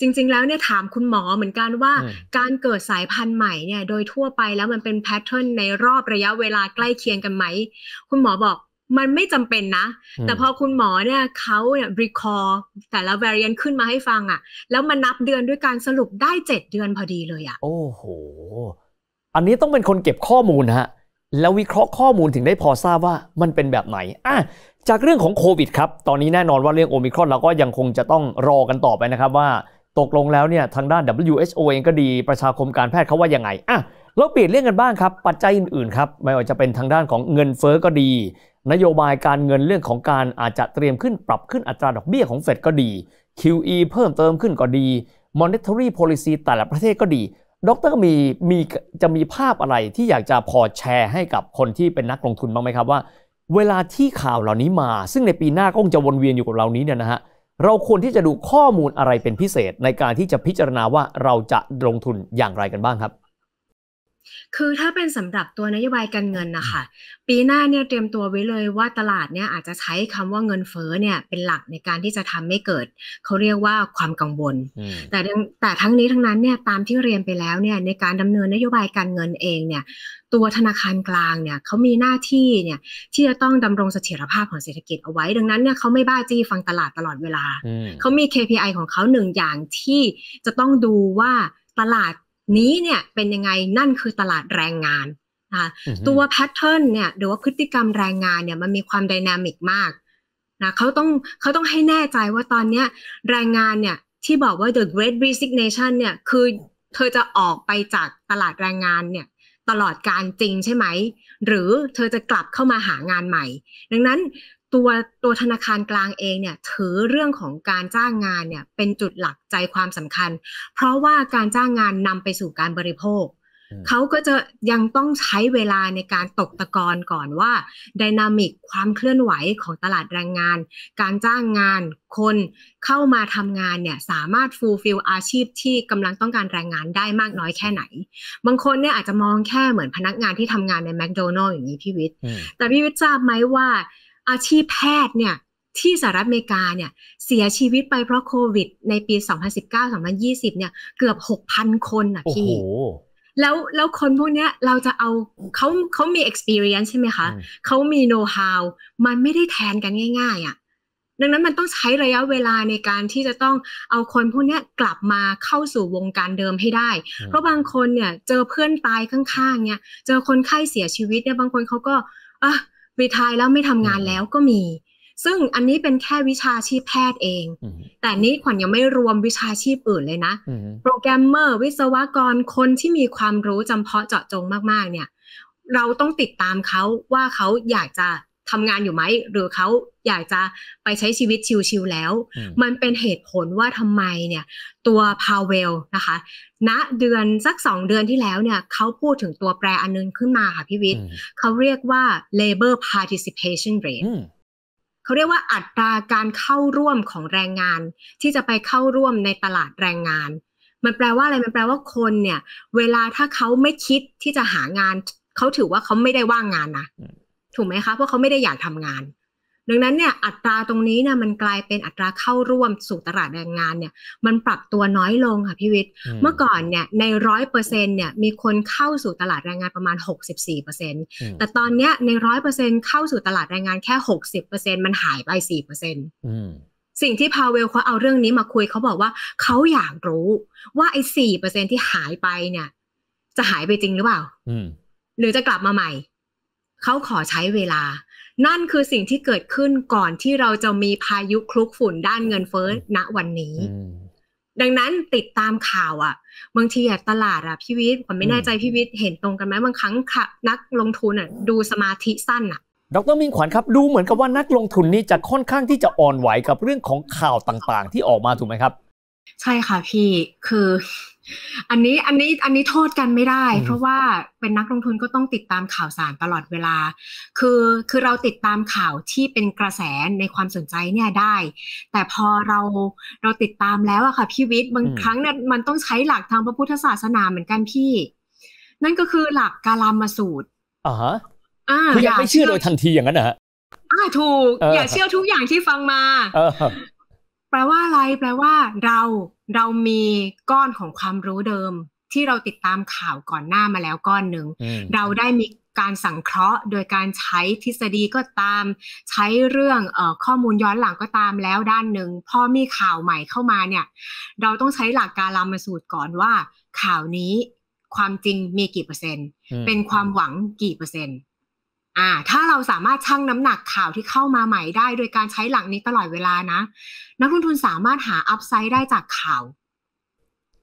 จริง ๆ แล้วเนี่ยถามคุณหมอเหมือนกันว่าการเกิดสายพันธุ์ใหม่เนี่ยโดยทั่วไปแล้วมันเป็นแพทเทิร์นในรอบระยะเวลาใกล้เคียงกันไหม คุณหมอบอกมันไม่จำเป็นนะ แต่พอคุณหมอเนี่ยเขาเนี่ยรีคอร์แต่ละแวรียนขึ้นมาให้ฟังอะ่ะแล้วมันนับเดือนด้วยการสรุปได้เจ็ดเดือนพอดีเลยอะ่ะโอ้โหอันนี้ต้องเป็นคนเก็บข้อมูลฮะแล้ววิเคราะห์ข้อมูลถึงได้พอทราบว่ามันเป็นแบบไหนอ่ะจากเรื่องของโควิดครับ ตอนนี้แน่นอนว่าเรื่องโอมิครอนเราก็ยังคงจะต้องรอกันต่อไปนะครับว่าตกลงแล้วเนี่ยทางด้าน WHO เองก็ดีประชาคมการแพทย์เขาว่ายังไงอ่ะ เราเปลี่ยนเรื่องกันบ้างครับปัจจัยอื่นๆครับ ไม่ว่าจะเป็นทางด้านของเงินเฟอ้อก็ดี นโยบายการเงินเรื่องของการอาจจะเตรียมขึ้นปรับขึ้นอัตราดอกเบี้ยของเฟดก็ดี QE เพิ่มเติมขึ้นก็ดี Monetary Policy แต่ละประเทศก็ดีดรมีมีจะมีภาพอะไรที่อยากจะพอแชร์ให้กับคนที่เป็นนักลงทุนบ้างไหมครับว่าเวลาที่ข่าวเหล่านี้มา ซึ่งในปีหน้าก็คงจะวนเวียนอยู่กับเรานี้เนี่ยนะฮะเราควรที่จะดูข้อมูลอะไรเป็นพิเศษในการที่จะพิจารณาว่าเราจะลงทุนอย่างไรกันบ้างครับคือถ้าเป็นสำหรับตัวนโยบายการเงินนะคะปีหน้าเนี่ยเตรียมตัวไว้เลยว่าตลาดเนี่ยอาจจะใช้คำว่าเงินเฟ้อเนี่ยเป็นหลักในการที่จะทำให้เกิดเขาเรียกว่าความกังวลแต่แต่ทั้งนี้ทั้งนั้นเนี่ยตามที่เรียนไปแล้วเนี่ยในการดำเนินนโยบายการเงินเองเนี่ยตัวธนาคารกลางเนี่ยเขามีหน้าที่เนี่ยที่จะต้องดำรงเสถียรภาพของเศรษฐกิจเอาไว้ดังนั้นเนี่ยเขาไม่บ้าจี้ฟังตลาดตลอดเวลาเขามี KPI ของเขาหนึ่งอย่างที่จะต้องดูว่าตลาดนี้เนี่ยเป็นยังไงนั่นคือตลาดแรงงานนะคะตัวแพทเทิร์นเนี่ยหรือว่าพฤติกรรมแรงงานเนี่ยมันมีความดินามิกมากนะเขาต้องเขาต้องให้แน่ใจว่าตอนเนี้ยแรงงานเนี่ยที่บอกว่า the great resignation เนี่ยคือเธอจะออกไปจากตลาดแรงงานเนี่ยตลอดการจริงใช่ไหม หรือเธอจะกลับเข้ามาหางานใหม่ดังนั้นตัวตัวธนาคารกลางเองเนี่ยถือเรื่องของการจ้างงานเนี่ยเป็นจุดหลักใจความสำคัญ เพราะว่าการจ้างงานนำไปสู่การบริโภคเขาก็จะยังต้องใช้เวลาในการตกตะกอนก่อนว่าดินามิกความเคลื่อนไหวของตลาดแรงงาน การจ้างงานคนเข้ามาทำงานเนี่ยสามารถฟูลฟิลอาชีพที่กำลังต้องการแรงงานได้มากน้อยแค่ไหน บางคนเนี่ยอาจจะมองแค่เหมือนพนักงานที่ทำงานในแมคโดนัลล์อย่างนี้พี่วิทย์แต่พี่วิทย์ทราบไหมว่าอาชีพแพทย์เนี่ยที่สหรัฐอเมริกาเนี่ยเสียชีวิตไปเพราะโควิดในปี 2019-2020เนี่ยเกือบ 6,000 คนนะพี่แล้วแล้วคนพวกเนี้ยเราจะเอาเขาเขามี experience ใช่ไหมคะ เขามี know how มันไม่ได้แทนกันง่าย ๆอะ่ะดังนั้นมันต้องใช้ระยะเวลาในการที่จะต้องเอาคนพวกนี้กลับมาเข้าสู่วงการเดิมให้ได้ เพราะบางคนเนี่ยเจอเพื่อนตายข้างๆเนี่ยเจอคนไข้เสียชีวิตเนี่ยบางคนเขาก็อ่ะรีทายแล้วไม่ทำงานแล้วก็มี ซึ่งอันนี้เป็นแค่วิชาชีพแพทย์เอง แต่นี้ขวัญยังไม่รวมวิชาชีพอื่นเลยนะ โปรแกรมเมอร์วิศวกรคนที่มีความรู้จำเพาะเจาะจงมาก ๆ เนี่ย เราต้องติดตามเขาว่าเขาอยากจะทำงานอยู่ไหม หรือเขาอยากจะไปใช้ชีวิตชิวๆแล้ว มันเป็นเหตุผลว่าทำไมเนี่ย ตัวพาวเวลนะคะ ณเดือนสักสองเดือนที่แล้วเนี่ยเขาพูดถึงตัวแปรอันนึงขึ้นมาค่ะพี่วิทย์เขาเรียกว่า labor participation rate เขาเรียกว่าอัตราการเข้าร่วมของแรงงาน ที่จะไปเข้าร่วมในตลาดแรงงาน มันแปลว่าอะไร มันแปลว่าคนเนี่ย เวลาถ้าเขาไม่คิดที่จะหางานเขาถือว่าเขาไม่ได้ว่างงานนะถูกไหมคะ เพราะเขาไม่ได้อยากทำงาน ดังนั้นเนี่ย อัตราตรงนี้เนี่ยมันกลายเป็นอัตราเข้าร่วมสู่ตลาดแรงงานเนี่ย มันปรับตัวน้อยลงค่ะพี่วิทย์เมื่อก่อนเนี่ย ในร้อยเปอร์เซ็นเนี่ยมีคนเข้าสู่ตลาดแรงงานประมาณ64เปอร์เซ็นตแต่ตอนเนี้ย ในร้อยเปอร์เซ็นเข้าสู่ตลาดแรงงานแค่60เปอร์เซ็นมันหายไป4เปอร์เซ็นต์สิ่งที่พาวเวลเขาเอาเรื่องนี้มาคุยเขาบอกว่า เขาอยากรู้ ว่าไอ้สี่เปอร์เซ็นที่หายไปเนี่ย จะหายไปจริงหรือเปล่าหรือจะกลับมาใหม่เขาขอใช้เวลา นั่นคือสิ่งที่เกิดขึ้นก่อนที่เราจะมีพายุคลุกฝุ่นด้านเงินเฟ้อณวันนี้ ดังนั้นติดตามข่าวอะ่ะ บางทีตลาดอะ่ะพี่วิทย์ผมไม่แน่ใจพี่วิทย์เห็นตรงกันไหมบางครั้งค่ะนักลงทุนอะ่ะดูสมาธิสั้นอะ่ะ ดรมิ่งขวัญครับดูเหมือนกับว่านักลงทุนนี่จะค่อนข้างที่จะอ่อนไหวกับเรื่องของข่าวต่างๆ ที่ออกมาถูกไหมครับใช่ค่ะพี่คือ อันนี้อันนี้อันนี้โทษกันไม่ได้ เพราะว่าเป็นนักลงทุนก็ต้องติดตามข่าวสารตลอดเวลา คือคือเราติดตามข่าวที่เป็นกระแสในความสนใจเนี่ยได้ แต่พอเราเราติดตามแล้วอะค่ะ พี่วิทย์บางครั้งเนี่ยมันต้องใช้หลักทางพระพุทธศาสนาเหมือนกันพี่ นั่นก็คือหลักกาลามาสูตรอ่าฮะคือย่าไม่เชื่อโดยทันทีอย่างนั้นนะฮะอ่าถูกอย่าเชื่อทุกอย่างที่ฟังมาแปลว่าอะไร แปลว่าเราเรามีก้อนของความรู้เดิม ที่เราติดตามข่าวก่อนหน้ามาแล้วก้อนหนึ่งเราได้มีการสังเคราะห์โดยการใช้ทฤษฎีก็ตาม ใช้เรื่องออข้อมูลย้อนหลังก็ตามแล้วด้านหนึ่งพอมีข่าวใหม่เข้ามาเนี่ย เราต้องใช้หลักการลามาสูตรก่อนว่า ข่าวนี้ความจริงมีกี่เปอร์เซ็นต์เป็นความหวังกี่เปอร์เซ็นต์อ่า ถ้าเราสามารถชั่งน้ำหนักข่าวที่เข้ามาใหม่ได้ โดยการใช้หลักนี้ตลอดเวลานะนักลงทุนสามารถหาอัพไซด์ได้จากข่าว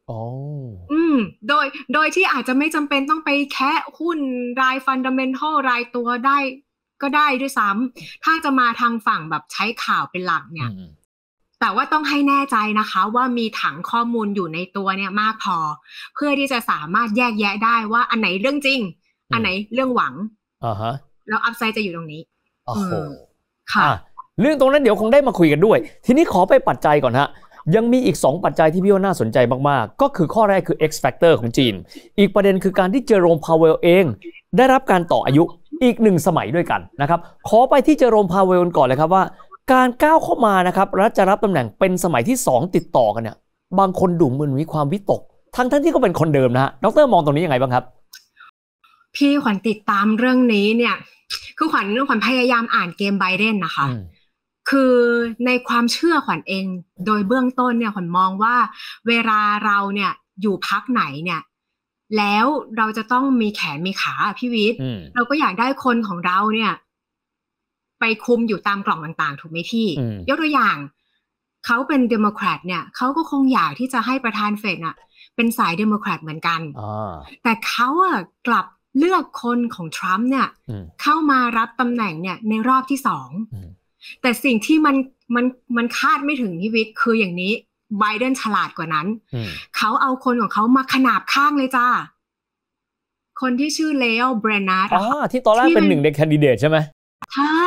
อ๋ออืม โดย โดยที่อาจจะไม่จำเป็นต้องไปแคะหุ้นรายฟันดัมเบลทัลรายตัวได้ก็ได้ด้วยซ้ำ ถ้าจะมาทางฝั่งแบบใช้ข่าวเป็นหลักเนี่ย แต่ว่าต้องให้แน่ใจนะคะ ว่ามีถังข้อมูลอยู่ในตัวเนี่ยมากพอ เพื่อที่จะสามารถแยกแยะได้ว่าอันไหนเรื่องจริง อันไหนเรื่องหวังอ่าฮะแล้วอัพไซด์จะอยู่ตรงนี้ โอ้โหค่ะ เรื่องตรงนั้นเดี๋ยวคงได้มาคุยกันด้วย ทีนี้ขอไปปัจจัยก่อนฮะ ยังมีอีก2ปัจจัยที่พี่ว่าน่าสนใจมากๆ ก็คือข้อแรกคือ X Factor ของจีน อีกประเด็นคือการที่เจอโรมพาวเวลเอง ได้รับการต่ออายุอีกหนึ่งสมัยด้วยกันนะครับ ขอไปที่เจอโรมพาวเวลก่อนเลยครับว่า การก้าวเข้ามานะครับรัฐจะรับตำแหน่งเป็นสมัยที่2ติดต่อกันเนี่ย บางคนดุมอนมีความวิตก ทั้งทั้งที่ก็เป็นคนเดิมนะฮะ ดรมองตรงนี้ยังไงบ้างครับ พี่ขวัญติดตามเรื่องนี้เนี่ยคือขวัญขวัญพยายามอ่านเกมไบเดนนะคะ คือในความเชื่อขวัญเอง โดยเบื้องต้นเนี่ย ขวัญมองว่าเวลาเราเนี่ย อยู่พักไหนเนี่ย แล้วเราจะต้องมีแขนมีขาพี่วิทย์ เราก็อยากได้คนของเราเนี่ย ไปคุมอยู่ตามกล่องต่างๆ ถูกไหมพี่ ยกตัวอย่างเขาเป็นเดโมแครตเนี่ยเขาก็คงอยากที่จะให้ประธานเฟดอะเป็นสายเดโมแครตเหมือนกัน แต่เขาอะกลับเลือกคนของทรัมป์เนี่ยเข้ามารับตำแหน่งเนี่ยในรอบที่สองแต่สิ่งที่มันมันมันคาดไม่ถึงพิวิทคืออย่างนี้ไบเดนฉลาดกว่านั้น เขาเอาคนของเขามาขนาบข้างเลยจ้า คนที่ชื่อเลโอเบรนาร์ที่ตอนแรกเป็นหนึ่งในแคนดิเดตใช่ไหมใช่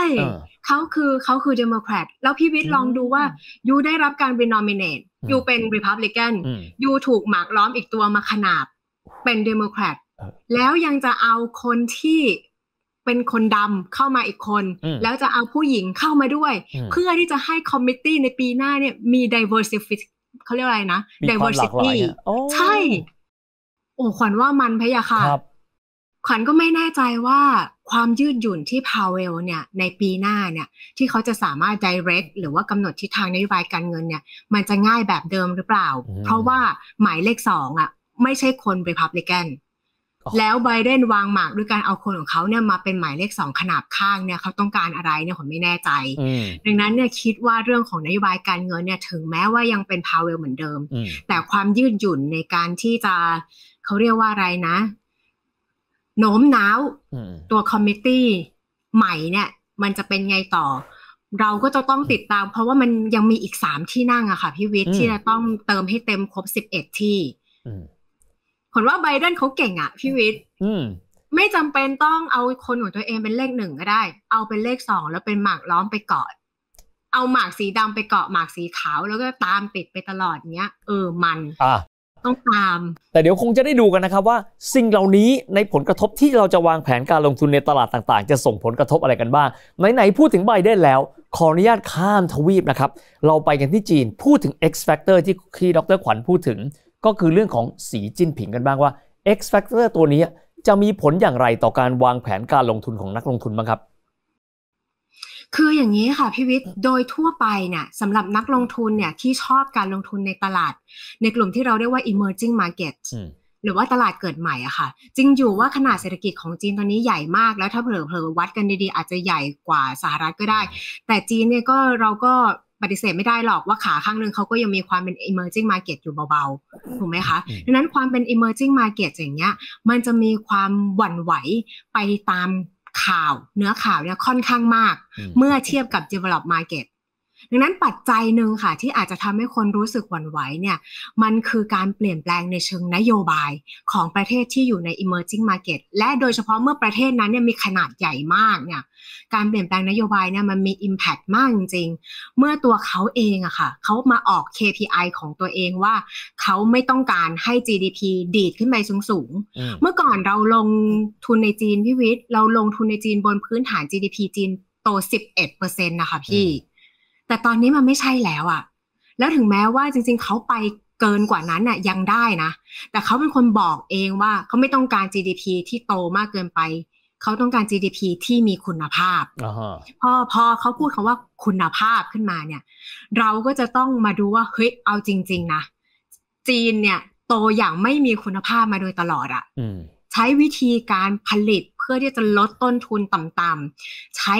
เขาคือเขาคือเดโมแครตแล้วพี่วิทย์ลองดูว่า ยูได้รับการเ็นนอมิเนตยูเป็นริพับลิกันยูถูกหมากล้อมอีกตัวมาขนาบเป็นเดโมแครตแล้วยังจะเอาคนที่เป็นคนดำเข้ามาอีกคน แล้วจะเอาผู้หญิงเข้ามาด้วย เพื่อที่จะให้คอมมิตี้ในปีหน้าเนี่ยมี diversity เขาเรียกอะไรนะ diversity ใช่ โอ้ขวัญว่ามันพะยะค่ะขวัญก็ไม่แน่ใจว่าความยืดหยุ่นที่พาวเวลเนี่ย ในปีหน้าเนี่ย ที่เขาจะสามารถ direct หรือว่ากำหนดทิศทางนโยบายการเงินเนี่ย มันจะง่ายแบบเดิมหรือเปล่า เพราะว่าหมายเลขสองอ่ะไม่ใช่คน Republican แล้วไบเดนวางหมากด้วยการเอาคนของเขาเนี่ยมาเป็นหมายเลขสองขนาบข้างเนี่ยเขาต้องการอะไรเนี่ยผมไม่แน่ใจ ดังนั้นเนี่ยคิดว่าเรื่องของนโยบายการเงินเนี่ย ถึงแม้ว่ายังเป็นพาวเวลเหมือนเดิม แต่ความยืดหยุ่นในการที่จะเขาเรียกว่าอะไรนะโน้มน้าวตัวคอมมิตี้ใหม่เนี่ย มันจะเป็นไงต่อ เราก็จะต้องติดตามเพราะว่ามันยังมีอีกสามที่นั่งอะค่ะ พี่วิทย์ที่จะต้องเติมให้เต็มครบสิบเอ็ดที่ผลว่าไบเดนเขาเก่งอะพี่วิทย์ไม่จำเป็นต้องเอาคนของตัวเองเป็นเลขหนึ่งก็ได้ เอาเป็นเลขสองแล้วเป็นหมากล้อมไปเกาะเอาหมากสีดำไปเกาะหมากสีขาว แล้วก็ตามติดไปตลอดเนี้ยเออมันอต้องตาม แต่เดี๋ยวคงจะได้ดูกันนะครับ ว่าสิ่งเหล่านี้ในผลกระทบที่เราจะวางแผนการลงทุนในตลาดต่าง ๆ จะส่งผลกระทบอะไรกันบ้างไหนๆพูดถึงไบเดนแล้วขออนุญาตข้ามทวีปนะครับ เราไปกันที่จีนพูดถึง X Factor ที่ที่ดรขวัญพูดถึงก็คือเรื่องของสีจิ้นผิงกันบ้างว่า X Factor ตัวนี้จะมีผลอย่างไรต่อการวางแผนการลงทุนของนักลงทุนบ้างครับ คืออย่างนี้ค่ะ พี่วิทย์โดยทั่วไปเนี่ยสำหรับนักลงทุนเนี่ยที่ชอบการลงทุนในตลาด ในกลุ่มที่เราเรียกว่า emerging market หรือว่าตลาดเกิดใหม่อะค่ะ จริงอยู่ว่าขนาดเศรษฐกิจของจีนตอนนี้ใหญ่มากแล้วถ้าเผลอๆวัดกันดีๆอาจจะใหญ่กว่าสหรัฐก็ได้ แต่จีนเนี่ยก็เราก็ปฏิเสธไม่ได้หรอกว่าขาข้างนึงเขาก็ยังมีความเป็น emerging market อยู่เบาๆ ถูกไหมคะดังนั้นความเป็น emerging market อย่างเงี้ยมันจะมีความหวั่นไหว ไปตามข่าวเนื้อข่าวเนี่ยค่อนข้างมากเมื่อเทียบกับ develop e d market ดังนั้นปัจจัยหนึ่งค่ะ ที่อาจจะทำให้คนรู้สึกหวั่นไหวเนี่ยมันคือการเปลี่ยนแปลงในเชิงนโยบายของประเทศที่อยู่ใน emerging market และโดยเฉพาะเมื่อประเทศนั้นเนี่ยมีขนาดใหญ่มากเนี่ยการเปลี่ยนแปลงนโยบายเนี่ยมันมี impact มากจริงๆเมื่อตัวเขาเองอะค่ะเขามาออก KPI ของตัวเองว่า เขาไม่ต้องการให้ GDP ดีดขึ้นไปสูงๆ เมื่อก่อนเราลงทุนในจีนพี่วิทย์เราลงทุนในจีนบนพื้นฐาน GDP จีนโต11%นะคะพี่แต่ตอนนี้มันไม่ใช่แล้วอะแล้วถึงแม้ว่าจริงๆ เขาไปเกินกว่านั้นน่ะยังได้นะ แต่เขาเป็นคนบอกเองว่าเขาไม่ต้องการ GDP ที่โตมากเกินไป เขาต้องการ GDP ที่มีคุณภาพ uh-huh. พอพอเขาพูดคาว่าคุณภาพขึ้นมาเนี่ย เราก็จะต้องมาดูว่าเฮ้ยเอาจริงๆนะจีนเนี่ย โตอย่างไม่มีคุณภาพมาโดยตลอดอะ่ะ uh-huh. ใช้วิธีการผลิตเพื่อที่จะลดต้นทุนต่ำๆใช้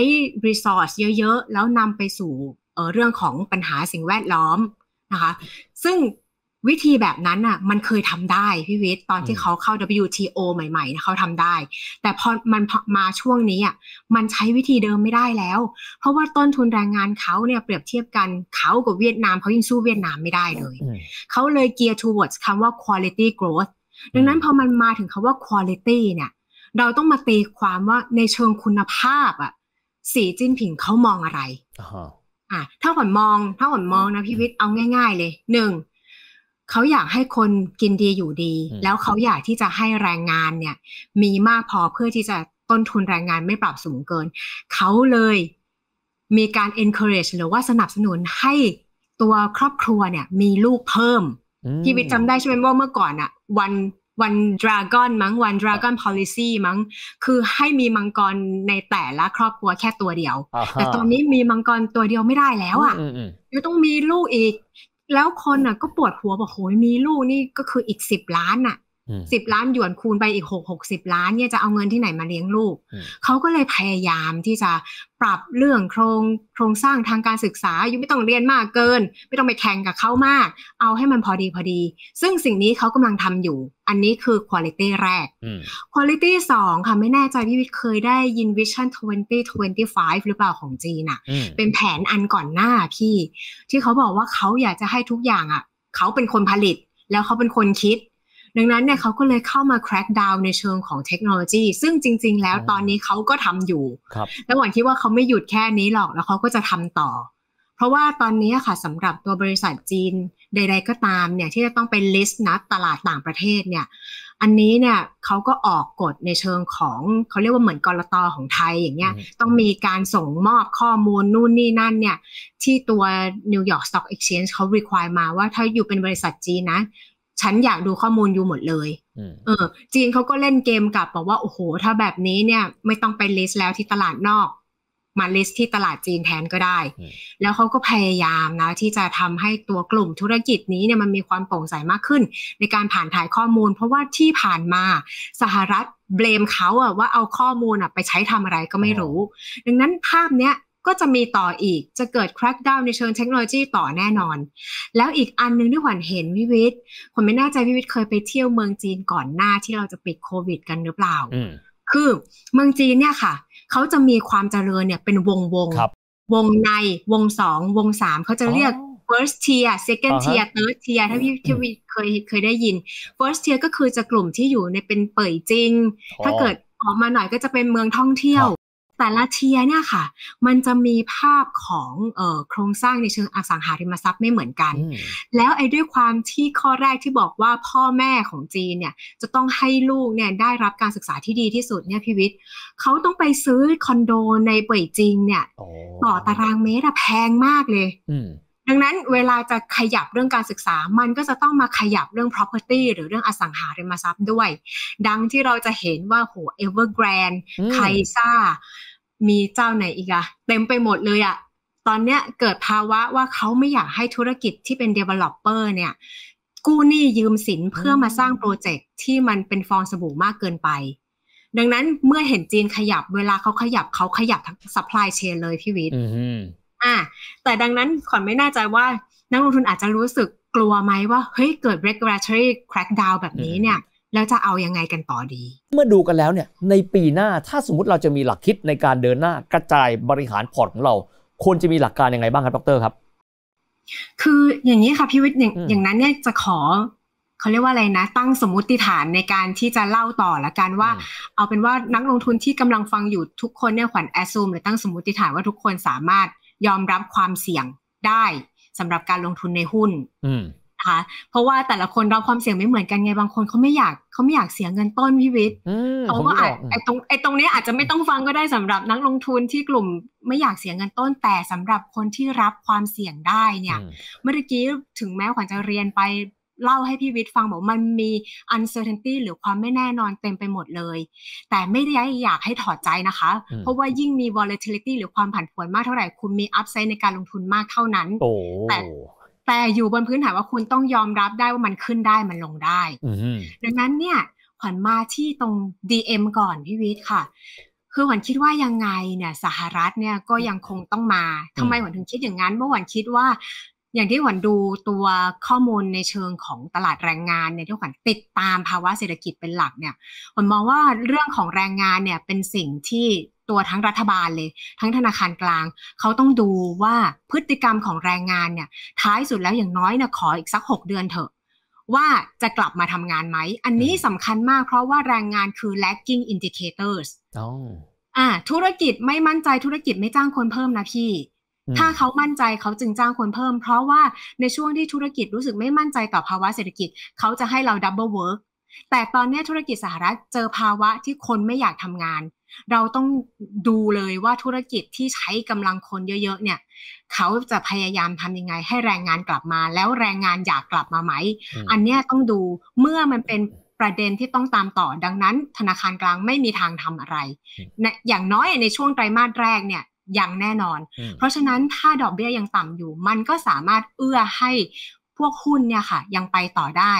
รีซอสเยอะๆแล้วนำไปสู่เเรื่องของปัญหาสิ่งแวดล้อมนะคะซึ่งวิธีแบบนั้นน่ะมันเคยทำได้พี่วิทย์ตอนที่เขาเข้า WTO ใหม่ๆเขาทำได้ แต่พอมันมาช่วงนี้อ่ะมันใช้วิธีเดิมไม่ได้แล้ว เพราะว่าต้นทุนแรงงานเขาเนี่ยเปรียบเทียบกันเขากับเวียดนามเขายิ่งสู้เวียดนามไม่ได้เลย เขาเลยเกียร์ towards คำว่า quality growth ดังนั้นพอมันมาถึงคำว่า quality เนี่ยเราต้องมาตีความว่าในเชิงคุณภาพอ่ะสีจิ้นผิงเขามองอะไร uh-huh. ่ะถ้าขวัญมองถ้าขวัญมองนะพี่วิทย์เอาง่ายๆเลย หนึ่ง เขาอยากให้คนกินดีอยู่ดี แล้วเขาอยากที่จะให้แรงงานเนี่ย มีมากพอเพื่อที่จะต้นทุนแรงงานไม่ปรับสูงเกินเขาเลยมีการ encourage หรือว่าสนับสนุนให้ตัวครอบครัวเนี่ย มีลูกเพิ่ม พี่วิทย์จำได้ใช่ไหมว่าเมื่อก่อนอะวันวันดราก้อนมั้งวันดราก้อนพ olicy มั้งคือให้มีมังกรในแต่ละครอบครัวแค่ตัวเดียวแต่ตอนนี้มีมังกรตัวเดียวไม่ได้แล้วอ่ะเดี๋ยวต้องมีลูกอีก แล้วคนอ่ะก็ปวดหัวบอกโหยมีลูกนี่ก็คืออีกสิบล้านอ่ะสิบล้านหยวนคูณไปอีกหกหกสิบล้านเนี่ยจะเอาเงินที่ไหนมาเลี้ยงลูก เขาก็เลยพยายามที่จะปรับเรื่องโครงโครงสร้างทางการศึกษา อยู่ไม่ต้องเรียนมากเกิน ไม่ต้องไปแข่งกับเขามาก เอาให้มันพอดีพอดี ซึ่งสิ่งนี้เขากำลังทำอยู่ อันนี้คือคุณลิตี้แรกคุณลิตี้สองค่ะ ไม่แน่ใจพี่วิทย์เคยได้ ยินวิชั่น2025 หรือเปล่าของจีนอะเป็นแผนอันก่อนหน้าพี่ ที่เขาบอกว่าเขาอยากจะให้ทุกอย่างอะเขาเป็นคนผลิต แล้วเขาเป็นคนคิดดังนั้นเนี่ยเขาก็เลยเข้ามา crack down ในเชิงของเทคโนโลยี ซึ่งจริง ๆ แล้วตอนนี้เขาก็ทำอยู่แล้วหวังคิดว่าเขาไม่หยุดแค่นี้หรอก แล้วเขาก็จะทำต่อ เพราะว่าตอนนี้ค่ะสำหรับตัวบริษัทจีน ใดๆก็ตามเนี่ยที่จะต้องไป list นะตลาดต่างประเทศเนี่ย อันนี้เนี่ยเขาก็ออกกฎในเชิงของ เขาเรียกว่าเหมือนกรตอของไทยอย่างเงี้ย ต้องมีการส่งมอบข้อมูลนู่นนี่นั่นเนี่ยที่ตัว New York Stock Exchange เขา require มาว่าถ้าอยู่เป็นบริษัทจีนนะฉันอยากดูข้อมูลอยู่หมดเลย เออ จีนเขาก็เล่นเกมกับ บอกว่า โอ้โห ถ้าแบบนี้เนี่ยไม่ต้องไปลิสต์แล้วที่ตลาดนอกมาลิสต์ที่ตลาดจีนแทนก็ได้ แล้วเขาก็พยายามนะ ที่จะทำให้ตัวกลุ่มธุรกิจนี้เนี่ยมันมีความโปร่งใสมากขึ้น ในการผ่านถ่ายข้อมูล เพราะว่าที่ผ่านมาสหรัฐเบลมเขาอะว่าเอาข้อมูลอะไปใช้ทำอะไรก็ไม่รู้ ดังนั้นภาพเนี้ยก็จะมีต่ออีกจะเกิด crack down ในเชิงเทคโนโลยีต่อแน่นอน แล้วอีกอันนึงที่ขวัญเห็นวิวิทัญไม่แน่ใจวิวิทเคยไปเที่ยวเมืองจีนก่อนหน้าที่เราจะปิดโควิดกันหรือเปล่าคือเมืองจีนเนี่ยค่ะ เขาจะมีความเจริญเนี่ยเป็นวงวงวงใน วงสอง วงสาม เขาจะเรียก first tier second tier third tier ถ้าพี่ทีเคยเคยได้ยิน first tier ก็คือจะกลุ่มที่อยู่ในเป็นเป่ยจริงถ้าเกิดออกมาหน่อยก็จะเป็นเมืองท่องเที่ยวแต่ละเทียเนี่ยค่ะ มันจะมีภาพของโครงสร้างในเชิงอสังหาริมทรัพย์ไม่เหมือนกัน แล้วไอ้ด้วยความที่ข้อแรกที่บอกว่าพ่อแม่ของจีนเนี่ย จะต้องให้ลูกเนี่ยได้รับการศึกษาที่ดีที่สุดเนี่ยพิวิทย์เขาต้องไปซื้อคอนโดในเป่ยจิงเนี่ย ต่อตารางเมตรแพงมากเลยดังนั้นเวลาจะขยับเรื่องการศึกษา มันก็จะต้องมาขยับเรื่อง property หรือเรื่องอสังหาริมทรัพย์ด้วย ดังที่เราจะเห็นว่าโห Evergrande ไคซ่า มีเจ้าไหนอีกอะเต็มไปหมดเลยอะ ตอนเนี้ยเกิดภาวะว่าเขาไม่อยากให้ธุรกิจที่เป็น developer เนี่ย กู้หนี้ยืมสินเพื่อมาสร้างโปรเจกต์ที่มันเป็นฟองสบู่มากเกินไป ดังนั้นเมื่อเห็นจีนขยับ เวลาเขาขยับเขาขยับทั้ง supply chain เลยพี่วิทย์่ะแต่ดังนั้นขอนไม่แน่ใจว่านักลงทุนอาจจะรู้สึกกลัวไหมว่าเฮ้ยเกิด regulatory crackdown แบบนี้เนี่ย แล้วจะเอายังไงกันต่อดี เมื่อดูกันแล้วเนี่ยในปีหน้าถ้าสมมติเราจะมีหลักคิดในการเดินหน้ากระจายบริหารพอร์ตของเราควรจะมีหลักการยังไงบ้างครับดรครับ คืออย่างนี้ค่ะพี่วิทย์อย่างนั้นเนี่ยจะขอเขาเรียกว่าอะไรนะ ตั้งสมมติฐานในการที่จะเล่าต่อละกันว่า เอาเป็นว่านักลงทุนที่กำลังฟังอยู่ทุกคนเนี่ยขวัญแอสซูมหรือตั้งสมมติฐานว่าทุกคนสามารถยอมรับความเสี่ยงได้สำหรับการลงทุนในหุ้นนะคะเพราะว่าแต่ละคนรับความเสี่ยงไม่เหมือนกันไงบางคนเขาไม่อยากเขาไม่อยากเสียเงินต้นพิวิทย์เขาก็อาจไอตรงไอตรงนี้อาจจะไม่ต้องฟังก็ได้สำหรับนักลงทุนที่กลุ่มไม่อยากเสียเงินต้นแต่สำหรับคนที่รับความเสี่ยงได้เนี่ย เมื่อกี้ถึงแม้ขวัญจะเรียนไปเล่าให้พี่วิทย์ฟังบอกมันมี uncertainty หรือความไม่แน่นอนเต็มไปหมดเลย แต่ไม่ได้อยากให้ถอดใจนะคะ เพราะว่ายิ่งมี volatility หรือความผันผวนมากเท่าไหร่คุณมี upside ในการลงทุนมากเท่านั้น แต่แต่อยู่บนพื้นฐานว่าคุณต้องยอมรับได้ว่ามันขึ้นได้มันลงได้ดังนั้นเนี่ยขวัญมาที่ตรง DM ก่อนพี่วิทย์ค่ะ คือขวัญคิดว่ายังไงเนี่ย สหรัฐเนี่ยก็ยังคงต้องมา ทำไมขวัญถึงคิดอย่างนั้นเมื่อขวัญคิดว่าอย่างที่ขวัญดูตัวข้อมูลในเชิงของตลาดแรงงานเนี่ยที่ขวัญติดตามภาวะเศรษฐกิจเป็นหลักเนี่ยขวัญมองว่าเรื่องของแรงงานเนี่ยเป็นสิ่งที่ตัวทั้งรัฐบาลเลย ทั้งธนาคารกลางเขาต้องดูว่าพฤติกรรมของแรงงานเนี่ยท้ายสุดแล้วอย่างน้อยน่ะขออีกสัก 6 เดือนเถอะว่าจะกลับมาทำงานไหม อันนี้สำคัญมากเพราะว่าแรงงานคือ lagging indicators อ่าธุรกิจไม่มั่นใจธุรกิจไม่จ้างคนเพิ่มนะพี่ถ้าเขามั่นใจเขาจึงจ้างคนเพิ่ม เพราะว่าในช่วงที่ธุรกิจรู้สึกไม่มั่นใจต่อภาวะเศรษฐกิจ เขาจะให้เราดับเบิลเวิร์กแต่ตอนนี้ธุรกิจสหรัฐเจอภาวะที่คนไม่อยากทำงาน เราต้องดูเลยว่าธุรกิจที่ใช้กำลังคนเยอะๆเนี่ย เขาจะพยายามทำยังไง ให้แรงงานกลับมา แล้วแรงงานอยากกลับมาไหม อันนี้ต้องดูเมื่อมันเป็นประเด็นที่ต้องตามต่อ ดังนั้นธนาคารกลางไม่มีทางทำอะไร อย่างน้อยในช่วงไตรมาสแรกเนี่ยอย่างแน่นอน เพราะฉะนั้นถ้าดอกเบี้ยยังต่ำอยู่ มันก็สามารถเอื้อให้พวกหุ้นเนี่ยค่ะ ยังไปต่อได้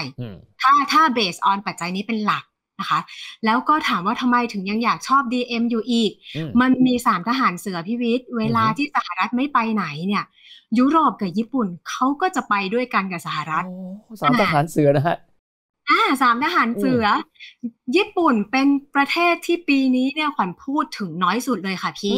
ถ้าถ้าเบสออนปัจจัยนี้เป็นหลักนะคะ แล้วก็ถามว่าทำไมถึงยังอยากชอบ DM อยู่อีก มันมีสามทหารเสือพิวิทย์เวลาที่สหรัฐไม่ไปไหนเนี่ย ยุโรปกับญี่ปุ่นเขาก็จะไปด้วยกันกับสหรัฐสามทหารเสือนะฮะอ่าสามทหารเสือ ญี่ปุ่นเป็นประเทศที่ปีนี้เนี่ยขวัญพูดถึงน้อยสุดเลยค่ะพี่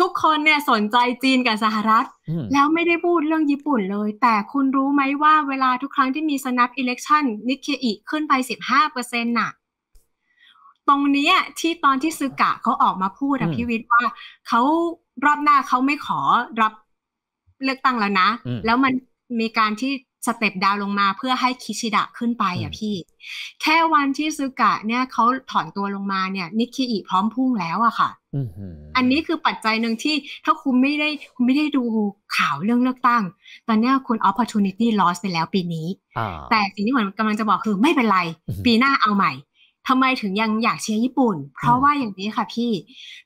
ทุกคนเนี่ยสนใจจีนกับสหรัฐ แล้วไม่ได้พูดเรื่องญี่ปุ่นเลย แต่คุณรู้ไหมว่าเวลาทุกครั้งที่มีสนับอิเล็กชันนิเคอิขึ้นไป 15%น่ะ ตรงนี้ที่ตอนที่ซึกะเขาออกมาพูดอะพี่วิทย์ว่าเขารอบหน้าเขาไม่ขอรับเลือกตั้งแล้วนะ แล้วมันมีการที่สเต็ปดาวลงมาเพื่อให้คิชิดะขึ้นไปอ่ะพี่ แค่วันที่ซึกะเนี่ยเขาถอนตัวลงมาเนี่ยนิคิอิพร้อมพุ่งแล้วอะค่ะอันนี้คือปัจจัยหนึ่งที่ถ้าคุณไม่ได้คุณไม่ได้ดูข่าวเรื่องเลือกตั้ง ตอนนี้คุณ opportunity loss ไปแล้วปีนี้แต่สิ่งที่ผมกำลังจะบอกคือไม่เป็นไร ปีหน้าเอาใหม่ทำไมถึงยังอยากเชียร์ญี่ปุ่น เพราะว่าอย่างนี้ค่ะพี่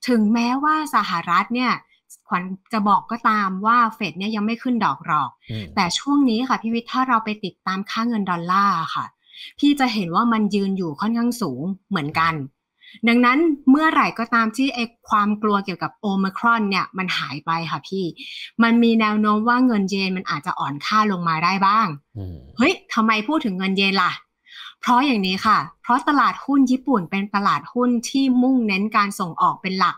ถึงแม้ว่าสหรัฐเนี่ยขวัญจะบอกก็ตามว่าเฟดเนี่ยยังไม่ขึ้นดอกหรอก แต่ช่วงนี้ค่ะพี่วิทย์ถ้าเราไปติดตามค่าเงินดอลลาร์ค่ะ พี่จะเห็นว่ามันยืนอยู่ค่อนข้างสูงเหมือนกัน ดังนั้นเมื่อไหร่ก็ตามที่ไอความกลัวเกี่ยวกับโอมครอนเนี่ยมันหายไปค่ะพี่ มันมีแนวโน้มว่าเงินเยนมันอาจจะอ่อนค่าลงมาได้บ้าง เฮ้ยทำไมพูดถึงเงินเยนล่ะเพราะอย่างนี้ค่ะ เพราะตลาดหุ้นญี่ปุ่นเป็นตลาดหุ้นที่มุ่งเน้นการส่งออกเป็นหลัก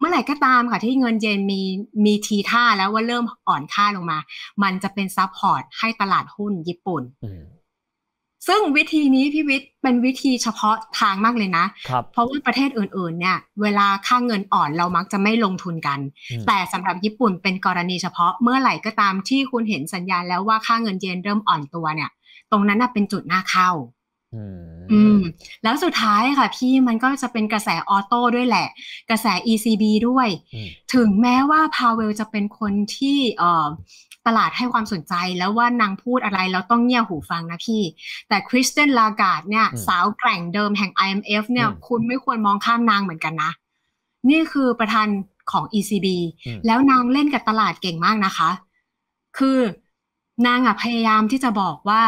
เมื่อไหร่ก็ตามค่ะ ที่เงินเยนมีมีทีท่าแล้วว่าเริ่มอ่อนค่าลงมา มันจะเป็นซับพอร์ตให้ตลาดหุ้นญี่ปุ่นซึ่งวิธีนี้พี่วิทย์เป็นวิธีเฉพาะทางมากเลยนะ เพราะว่าประเทศอื่นๆ เนี่ยเวลาค่าเงินอ่อนเรามักจะไม่ลงทุนกัน แต่สำหรับญี่ปุ่นเป็นกรณีเฉพาะ เมื่อไหร่ก็ตามที่คุณเห็นสัญญาณแล้วว่าค่าเงินเยนเริ่มอ่อนตัวเนี่ย ตรงนั้นเป็นจุดหน้าเข้าอืม แล้วสุดท้ายค่ะพี่มันก็จะเป็นกระแสออโต้ด้วยแหละ กระแส ECB ด้วย ถึงแม้ว่าพาเวลจะเป็นคนที่เอ่อตลาดให้ความสนใจ แล้วว่านางพูดอะไรเราต้องเงี่ยหูฟังนะพี่ แต่คริสเตนลากาดเนี่ย สาวแกร่งเดิมแห่ง IMF เนี่ยคุณไม่ควรมองข้ามนางเหมือนกันนะ นี่คือประธานของ ECB แล้วนางเล่นกับตลาดเก่งมากนะคะ คือนางอ่ะพยายามที่จะบอกว่า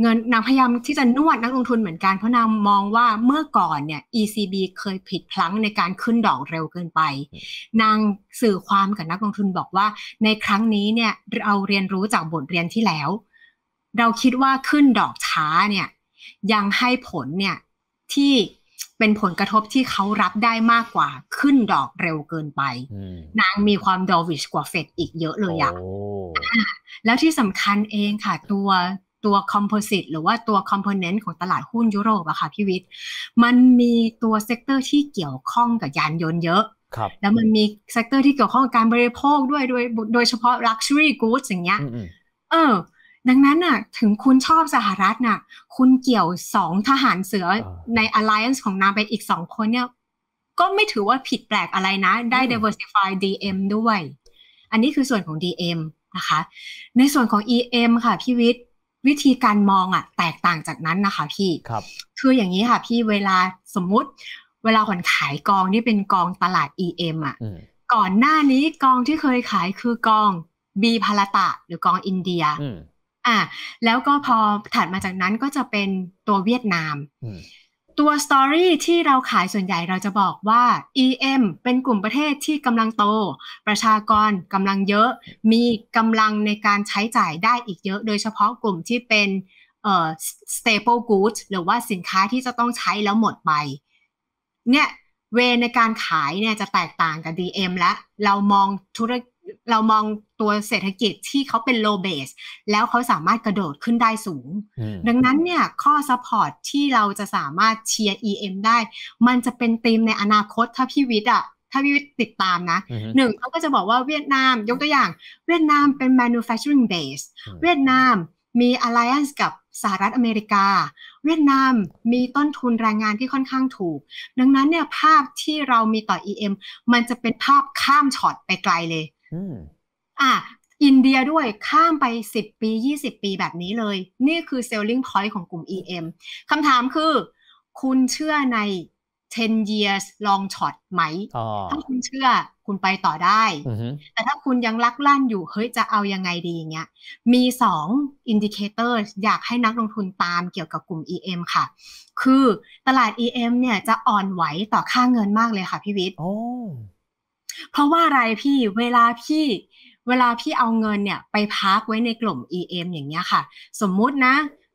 เงินนางพยายามที่จะนวดนักลงทุนเหมือนกัน เพราะนางมองว่าเมื่อก่อนเนี่ย ECB เคยผิดพลั้งในการขึ้นดอกเร็วเกินไป นางสื่อความกับนักลงทุนบอกว่า ในครั้งนี้เนี่ย เราเรียนรู้จากบทเรียนที่แล้ว เราคิดว่าขึ้นดอกช้าเนี่ย ยังให้ผลเนี่ยที่เป็นผลกระทบที่เขารับได้มากกว่าขึ้นดอกเร็วเกินไปนางมีความดอวิชกว่าเฟดอีกเยอะเลยอะแล้วที่สำคัญเองค่ะตัวตัวคอมโพสิตหรือว่าตัวคอมโพเนนต์ของตลาดหุ้นยุโรปอะค่ะพี่วิทย์มันมีตัวเซกเตอร์ที่เกี่ยวข้องกับยานยนต์เยอะแล้วมันมีเซกเตอร์ที่เกี่ยวข้องกับการบริโภคด้วยโดยโดยเฉพาะ Luxury Goods อย่างเงี้ยเออดังนั้นน่ะ ถึงคุณชอบสหรัฐน่ะ คุณเกี่ยวสองทหารเสือ ใน Alliance ของนาไปอีกสองคนเนี่ยก็ไม่ถือว่าผิดแปลกอะไรนะ ได้ diversify DM ด้วยอันนี้คือส่วนของ DM นะคะ ในส่วนของ EM ค่ะพี่วิทย์วิธีการมองอะแตกต่างจากนั้นนะคะพี่ ครับ คืออย่างนี้ค่ะพี่เวลาสมมุติเวลาคนขายกองที่เป็นกองตลาด EM อะก่อนหน้านี้กองที่เคยขายคือกองบีพาราตะ หรือกองอินเดีย อ่าแล้วก็พอถัดมาจากนั้นก็จะเป็นตัวเวียดนามตัวสตอรี่ที่เราขายส่วนใหญ่เราจะบอกว่า EM เป็นกลุ่มประเทศที่กำลังโต ประชากรกำลังเยอะมีกำลังในการใช้จ่ายได้อีกเยอะ โดยเฉพาะกลุ่มที่เป็นเอ่อ staple goods หรือว่าสินค้าที่จะต้องใช้แล้วหมดไปเนี่ยเวในการขายเนี่ยจะแตกต่างกับ DM และเรามองธุรกเรามองตัวเศรษฐกิจที่เขาเป็นโลเบสแล้วเขาสามารถกระโดดขึ้นได้สูง ดังนั้นเนี่ยข้อซัพพอร์ตที่เราจะสามารถเชียร์ EM ได้ มันจะเป็นธีมในอนาคต ถ้าพี่วิทย์อ่ะถ้าพี่วิทย์ติดตามนะหนึ่งเขาก็จะบอกว่าเวียดนามยกตัวอย่างเวียดนามเป็น manufacturing base เวียดนามมี alliance กับสหรัฐอเมริกา เวียดนามมีต้นทุนแรงงานที่ค่อนข้างถูก ดังนั้นเนี่ยภาพที่เรามีต่อ EM มันจะเป็นภาพข้ามช็อตไปไกลเลยอ่ะอินเดียด้วยข้ามไป 10 ปี 20 ปีแบบนี้เลย นี่คือ selling point ของกลุ่ม EM คำถามคือ คุณเชื่อใน 10 years long shot ไหมถ้าคุณเชื่อคุณไปต่อได้แต่ถ้าคุณยังลักลั่นอยู่เฮ้ยจะเอายังไงดีเงี้ยมี2 indicator อยากให้นักลงทุนตามเกี่ยวกับกลุ่ม EM ค่ะ คือตลาด EM เนี่ยจะอ่อนไหวต่อค่าเงินมากเลยค่ะ พี่วิทย์เพราะว่าอะไรพี่เวลาพี่ เวลาพี่เอาเงินเนี่ย ไปพักไว้ในกลุ่ม EM อย่างเงี้ยค่ะ สมมุตินะ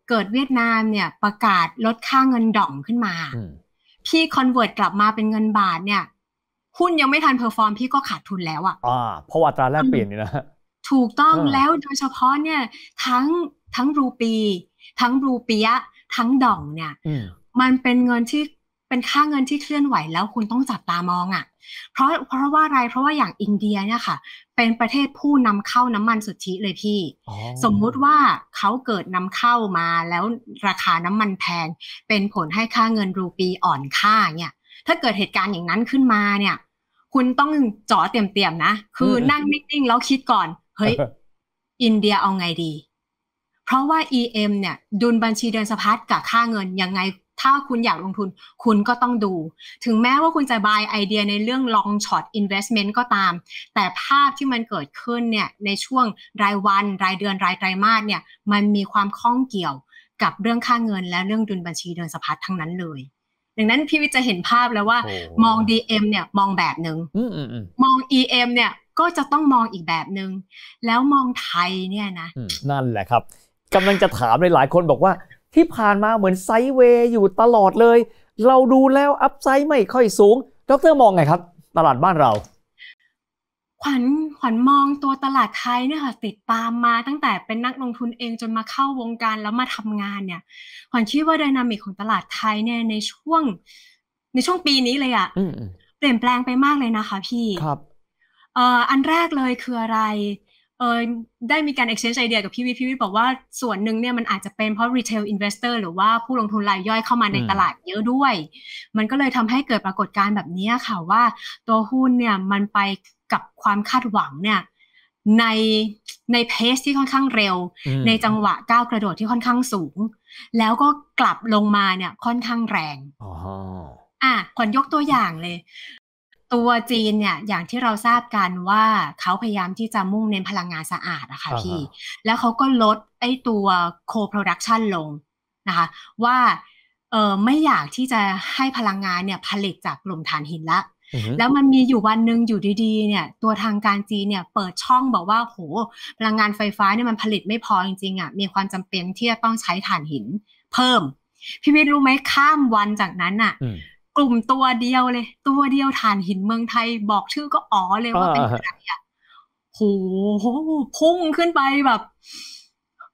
เกิดเวียดนามเนี่ยประกาศลดค่าเงินดองขึ้นมา พี่คอนเวิร์ตกลับมาเป็นเงินบาทเนี่ยหุ้นยังไม่ทันเพอร์ฟอร์มพี่ก็ขาดทุนแล้ว อ่ะอ่าเพราะว่าตราแลกเปลี่ยนนี่นะถูกต้องแล้วโดยเฉพาะเนี่ย ทั้งทั้งรูปี ทั้งรูเปียทั้งดองเนี่ยมันเป็นเงินที่เป็นค่าเงินที่เคลื่อนไหว แล้วคุณต้องจับตามองอะ่ะเพราะเพราะว่าอะไรเพราะว่าอย่างอินเดียเนี่ยค่ะ เป็นประเทศผู้นำเข้าน้ำมันสุทธิเลยพี่ สมมุติว่าเขาเกิดนำเข้ามาแล้วราคาน้ำมันแพงเป็นผลให้ค่าเงินรูปีอ่อนค่าเนี่ยถ้าเกิดเหตุการณ์อย่างนั้นขึ้นมาเนี่ย คุณต้องจ่อเตี่ยมๆนะคือนั่งนิ่งๆแล้วคิดก่อน เฮ้ยอินเดียเอาไงดี เพราะว่า EM เนี่ย ดุลบัญชีเดินสะพัดกับค่าเงินยังไงถ้าคุณอยากลงทุนคุณก็ต้องดู ถึงแม้ว่าคุณจะบายไอเดียในเรื่อง long short investment ก็ตาม แต่ภาพที่มันเกิดขึ้นเนี่ยในช่วงรายวัน รายเดือนรายไตรมาสเนี่ยมันมีความข้องเกี่ยวกับเรื่องค่าเงินและเรื่องดุลบัญชีเดินสะพัดทั้งนั้นเลย ดังนั้นพี่วิจะเห็นภาพแล้วว่า มอง DM เนี่ยมองแบบหนึง่ง มอง EM เนี่ยก็จะต้องมองอีกแบบหนึง่งแล้วมองไทยเนี่ยนะนั่นแหละครับกำลังจะถามเลยหลายคนบอกว่าที่ผ่านมาเหมือนไซด์เวย์อยู่ตลอดเลย เราดูแล้วอัพไซด์ไม่ค่อยสูง ดรมองไงครับ ตลาดบ้านเรา ขวัญขวัญมองตัวตลาดไทยเนี่ยค่ะ ติดตามมาตั้งแต่เป็นนักลงทุนเองจนมาเข้าวงการแล้วมาทำงานเนี่ยขวัญคิดว่าดินามิกของตลาดไทยเนี่ยในช่วง ในช่วงปีนี้เลยอะ่ะเปลี่ยนแปลงไปมากเลยนะคะพี่ครับ เอ่ออันแรกเลยคืออะไรเออได้มีการ exchange ไอเดียกับพี่วิทพี่วิทบอกว่าส่วนหนึ่งเนี่ยมันอาจจะเป็นเพราะ retail investor หรือว่าผู้ลงทุนรายย่อยเข้ามาในตลาดเยอะด้วย มันก็เลยทำให้เกิดปรากฏการณ์แบบนี้ค่ะว่าตัวหุ้นเนี่ยมันไปกับความคาดหวังเนี่ย ในในเพสที่ค่อนข้างเร็ว ในจังหวะก้าวกระโดดที่ค่อนข้างสูง แล้วก็กลับลงมาเนี่ยค่อนข้างแรง อ๋อ่ะขอยกตัวอย่างเลยตัวจีนเนี่ยอย่างที่เราทราบกันว่าเขาพยายามที่จะมุ่งเน้นพลังงานสะอาดอะค่ะพี่แล้วเขาก็ลดไอ้ตัวโคโปรดักชันลงนะคะ ว่าเออไม่อยากที่จะให้พลังงานเนี่ยผลิตจากกลุ่มถ่านหินละ แล้วมันมีอยู่วันหนึ่งอยู่ดี ๆ เนี่ย ตัวทางการจีนเนี่ยเปิดช่องบอกว่าโหพลังงานไฟฟ้าเนี่ยมันผลิตไม่พอจริง ๆอะ่ะมีความจำเป็นที่จะต้องใช้ถ่านหินเพิ่ม พี่วิทย์รู้ไหมข้ามวันจากนั้นอะ่ะลุ่มตัวเดียวเลย ตัวเดียวฐานหินเมืองไทยบอกชื่อก็อ๋อเลยว่าเป็นใครอ่ะโหพุ่งขึ้นไปแบบ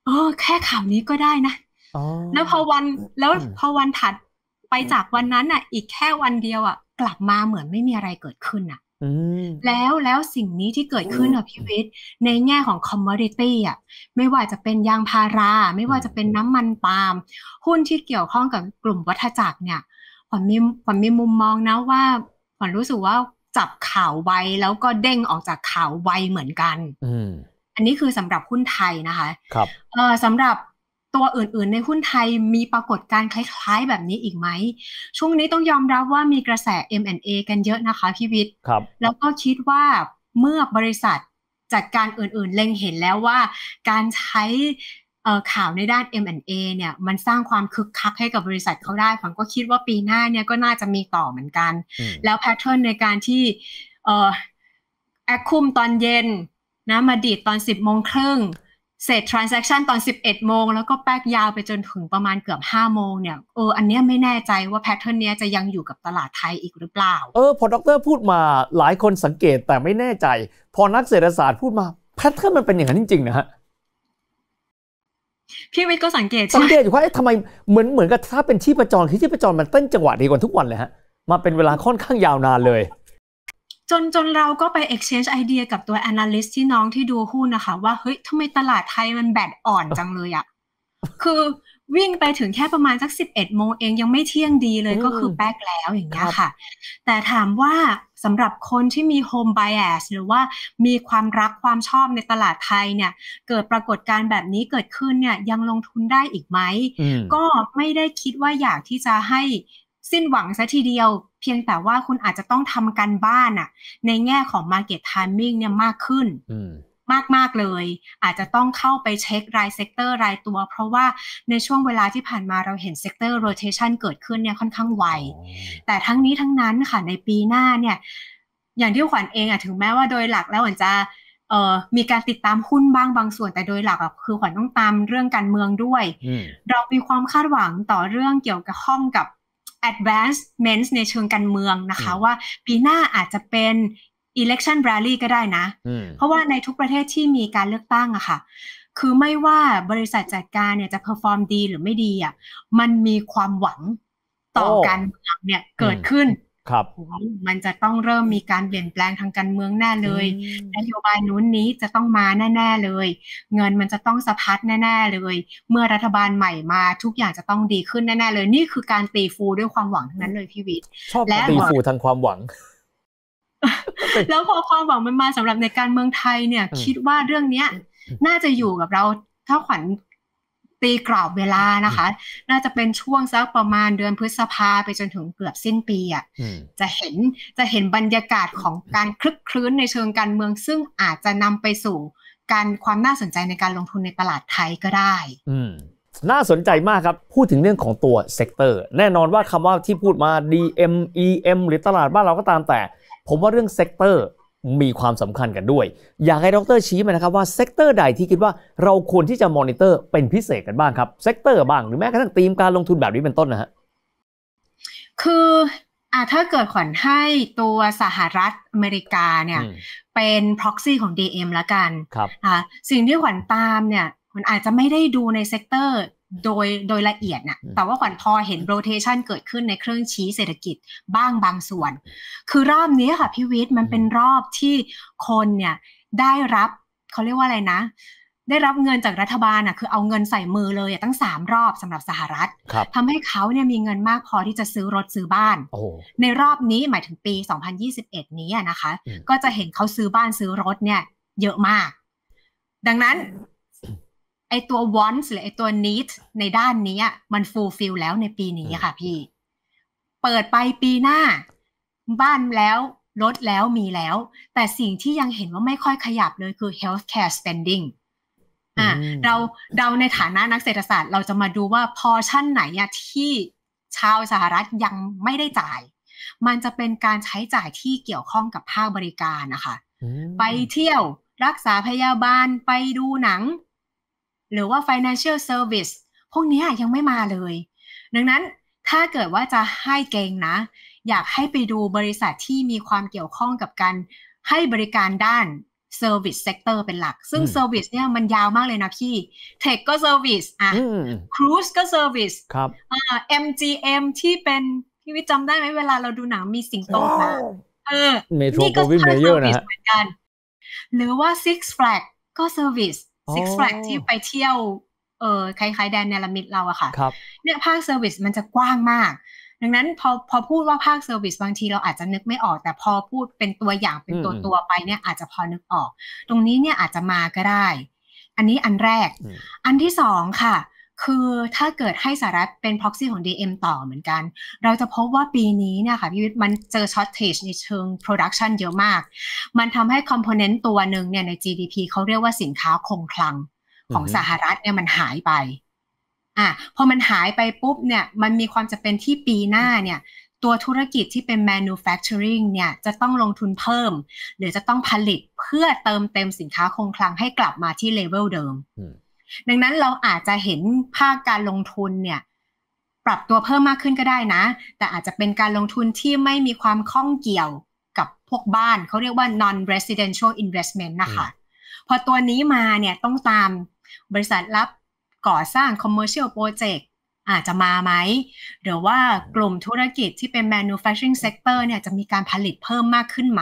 เออแค่ข่าวนี้ก็ได้นะแล้วพอวัน แล้วพอวันถัดไปจากวันนั้นอ่ะ อีกแค่วันเดียวอ่ะ กลับมาเหมือนไม่มีอะไรเกิดขึ้นอ่ะแล้วแล้วสิ่งนี้ที่เกิดขึ้นอ่ะพี่วิทย์ในแง่ของคอมมอดิตี้อ่ะ ไม่ว่าจะเป็นยางพารา ไม่ว่าจะเป็นน้ำมันปาล์มหุ้นที่เกี่ยวข้องกับกลุ่มวัฏจักรเนี่ยวัญมีขวัญมีมุมมองนะว่าขวัญรู้สึกว่าจับข่าวไวแล้วก็เด้งออกจากข่าวไวเหมือนกันออันนี้คือสำหรับหุ้นไทยนะคะ ครับเออสำหรับตัวอื่น ๆ ในหุ้นไทยมีปรากฏการณ์คล้ายๆแบบนี้อีกไหมช่วงนี้ต้องยอมรับว่ามีกระแส M&A กันเยอะนะคะพี่วิทย์ครับ แล้วก็คิดว่าเมื่อบริษัทจัดการอื่นๆเล็งเห็นแล้วว่า การใช้ข่าวในด้าน M&A เนี่ยมันสร้างความคึกคักให้กับบริษัทเขาได้ผมก็คิดว่าปีหน้าเนี่ยก็น่าจะมีต่อเหมือนกัน แล้วแพทเทิร์นในการที่แอคคุมตอนเย็นนะมาดีดตอน 10 โมงครึ่งเสร็จทรานซ a c t i o ตอน 11 โมง แล้วก็แป๊กยาวไปจนถึงประมาณเกือบ5โมงเนี่ยเอออันเนี้ยไม่แน่ใจว่าแพทเทิร์นเนี้ยจะยังอยู่กับตลาดไทยอีกหรือเปล่า เออพอดร พูดมาหลายคนสังเกตแต่ไม่แน่ใจ พอนักเศรษฐศาสตร์พูดมาแพทเทิร์นมันเป็นอย่างนั้นจริงๆนะฮะพี่วิทย์ก็สังเกตสังเกตอยู่ว่าทำไมเหมือนเหมือนกับถ้าเป็นชีพจรคือชีพจรมันเต้นจังหวะดีกว่าทุกวันเลยฮะมาเป็นเวลาค่อนข้างยาวนานเลย จนจนเราก็ไป exchange ไอเดียกับตัว analyst ที่น้องที่ดูหุ้นนะคะ ว่าเฮ้ยทำไมตลาดไทยมันแบดอ่อนจังเลยอะ คือวิ่งไปถึงแค่ประมาณสัก 11 โมงเองยังไม่เที่ยงดีเลยก็คือแป๊กแล้วอย่างเงี้ยค่ะ แต่ถามว่าสำหรับคนที่มีโฮมไบแอสหรือว่ามีความรักความชอบในตลาดไทยเนี่ย เกิดปรากฏการณ์แบบนี้เกิดขึ้นเนี่ยยังลงทุนได้อีกไหมก็ไม่ได้คิดว่าอยากที่จะให้สิ้นหวังซะทีเดียว เพียงแต่ว่าคุณอาจจะต้องทำกันบ้านอะในแง่ของ market timing เนี่ยมากขึ้นมากๆเลยอาจจะต้องเข้าไปเช็ครายเซกเตอร์รายตัว เพราะว่าในช่วงเวลาที่ผ่านมาเราเห็นเซกเตอร์โรเตชันเกิดขึ้นเนี่ยค่อนข้างไวแต่ทั้งนี้ทั้งนั้นค่ะในปีหน้าเนี่ยอย่างที่ขวัญเองอะถึงแม้ว่าโดยหลักแล้วขวัญจะเออมีการติดตามหุ้นบ้างบางส่วนแต่โดยหลักอะคือขวัญต้องตามเรื่องการเมืองด้วยเรามีความคาดหวังต่อเรื่องเกี่ยวกับห้องกับ advancements ในเชิงการเมืองนะคะ ว่าปีหน้าอาจจะเป็น election rally ก็ได้นะ เพราะว่าในทุกประเทศที่มีการเลือกตั้งอะค่ะ คือไม่ว่าบริษัทจัดการเนี่ยจะเพอร์ฟอร์มดีหรือไม่ดีอะมันมีความหวังต่อการเมืองเนี่ยเกิดขึ้นครับ มันจะต้องเริ่มมีการเปลี่ยนแปลงทางการเมืองแน่เลยนโยบายนู้นนี้จะต้องมาแน่ ๆ เลย เงินมันจะต้องสะพัดแน่ ๆ เลย เมื่อรัฐบาลใหม่มาทุกอย่างจะต้องดีขึ้นแน่ๆเลย นี่คือการตีฟูด้วยความหวังทั้งนั้นเลยพี่วิทย์ชอบตีฟูทางความหวังแล้วพอความหวังมันมาสำหรับในการเมืองไทยเนี่ยคิดว่าเรื่องเนี้ยน่าจะอยู่กับเราถ้าขวัญตีกรอบเวลานะคะ น่าจะเป็นช่วงสักประมาณเดือนพฤษภาไปจนถึงเกือบสิ้นปีอ่ะจะเห็นจะเห็นบรรยากาศของการคลึกคลื้นในเชิงการเมือง ซึ่งอาจจะนำไปสู่การความน่าสนใจในการลงทุนในตลาดไทยก็ได้น่าสนใจมากครับพูดถึงเรื่องของตัวเซกเตอร์แน่นอนว่าคำว่าที่พูดมา DMEM หรือตลาดบ้านเราก็ตามแต่ผมว่าเรื่องเซกเตอร์มีความสำคัญกันด้วย อยากให้ดรชี้มานะครับว่าเซกเตอร์ใดที่คิดว่าเราควรที่จะมอนิเตอร์เป็นพิเศษกันบ้างครับเซกเตอร์บ้างหรือแม้กระทั่งธีมการลงทุนแบบนี้เป็นต้นนะฮะคืออ่ะถ้าเกิดขวัญให้ตัวสหรัฐอเมริกาเนี่ย เป็น proxy ของ DM ละกันครับอ่ะสิ่งที่ขวัญตามเนี่ยมันอาจจะไม่ได้ดูในเซกเตอร์โดยโดยละเอียดนะ่ะแต่ว่าขวัญพอเห็นโรเตชันเกิดขึ้นในเครื่องชี้เศรษฐกิจบ้างบางส่วน คือรอบนี้ค่ะ พี่วิทย์มันเป็นรอบที่คนเนี่ยได้รับ เขาเรียกว่าอะไรนะ ได้รับเงินจากรัฐบาลอ่ะคือเอาเงินใส่มือเลยตั้งสามรอบสำหรับสหรัฐรทำให้เขาเนี่ยมีเงินมากพอที่จะซื้อรถซื้อบ้าน ในรอบนี้หมายถึงปี 2021 นี้นะคะ ก็จะเห็นเขาซื้อบ้านซื้อรถเนี่ย เยอะมาก ดังนั้นไอตัว wants หรือไอตัว need ในด้านนี้มัน fulfill แล้วในปีนี้ค่ะพี่ เปิดไปปีหน้าบ้านแล้ว รถแล้วมีแล้ว แต่สิ่งที่ยังเห็นว่าไม่ค่อยขยับเลยคือ healthcare spending อ่าเราเราในฐานะนักเศรษฐศาสตร์ เราจะมาดูว่าพอชั่นไหนที่ชาวสหรัฐยังไม่ได้จ่าย มันจะเป็นการใช้จ่ายที่เกี่ยวข้องกับภาคบริการนะคะไปเที่ยวรักษาพยาบาลไปดูหนังหรือว่า financial service พวกนี้ยังไม่มาเลย ดังนั้นถ้าเกิดว่าจะให้เก่งนะ อยากให้ไปดูบริษัทที่มีความเกี่ยวข้องกับการให้บริการด้าน Service Sector เป็นหลัก ซึ่ง Service เนี่ยมันยาวมากเลยนะพี่ Tech ก็ Service อ่ะ Cruise ก็ Service ครับอ่า MGM ที่เป็นพี่วิจำได้ไหมเวลาเราดูหนังมีสิงโตมาเออนี่ก็ Service เหมือนกัน หรือว่า Six Flag ก็ Service ซิกแฟลกที่ไปเที่ยว เออคล้ายๆแดนเนลมิดเราอะค่ะ เนี่ยภาคเซอร์วิสมันจะกว้างมาก ดังนั้นพอพอพูดว่าภาคเซอร์วิสบางทีเราอาจจะนึกไม่ออก แต่พอพูดเป็นตัวอย่างเป็นตัวตัวไปเนี่ยอาจจะพอนึกออก ตรงนี้เนี่ยอาจจะมาก็ได้ อันนี้อันแรก อันที่สองค่ะคือถ้าเกิดให้สหรัฐเป็น proxy ของ DM ต่อเหมือนกัน เราจะพบว่าปีนี้เนี่ยค่ะพี่วิทย์มันเจอ shortage ในเชิง production เยอะมาก มันทำให้ component ตัวหนึ่งเนี่ยใน GDP เขาเรียกว่าสินค้าคงคลัง ของสหรัฐเนี่ยมันหายไป อ่ะพอมันหายไปปุ๊บเนี่ยมันมีความจะเป็นที่ปีหน้าเนี่ย ตัวธุรกิจที่เป็น manufacturing เนี่ยจะต้องลงทุนเพิ่ม หรือจะต้องผลิตเพื่อเติมเต็มสินค้าคงคลังให้กลับมาที่เลเวลเดิมดังนั้นเราอาจจะเห็นภาคการลงทุนเนี่ยปรับตัวเพิ่มมากขึ้นก็ได้นะ แต่อาจจะเป็นการลงทุนที่ไม่มีความข้องเกี่ยวกับพวกบ้านเขาเรียกว่า non residential investment นะคะพอตัวนี้มาเนี่ยต้องตามบริษัทรับก่อสร้าง commercial project อาจจะมาไหม หรือว่ากลุ่มธุรกิจที่เป็น manufacturing sector เนี่ยจะมีการผลิตเพิ่มมากขึ้นไหม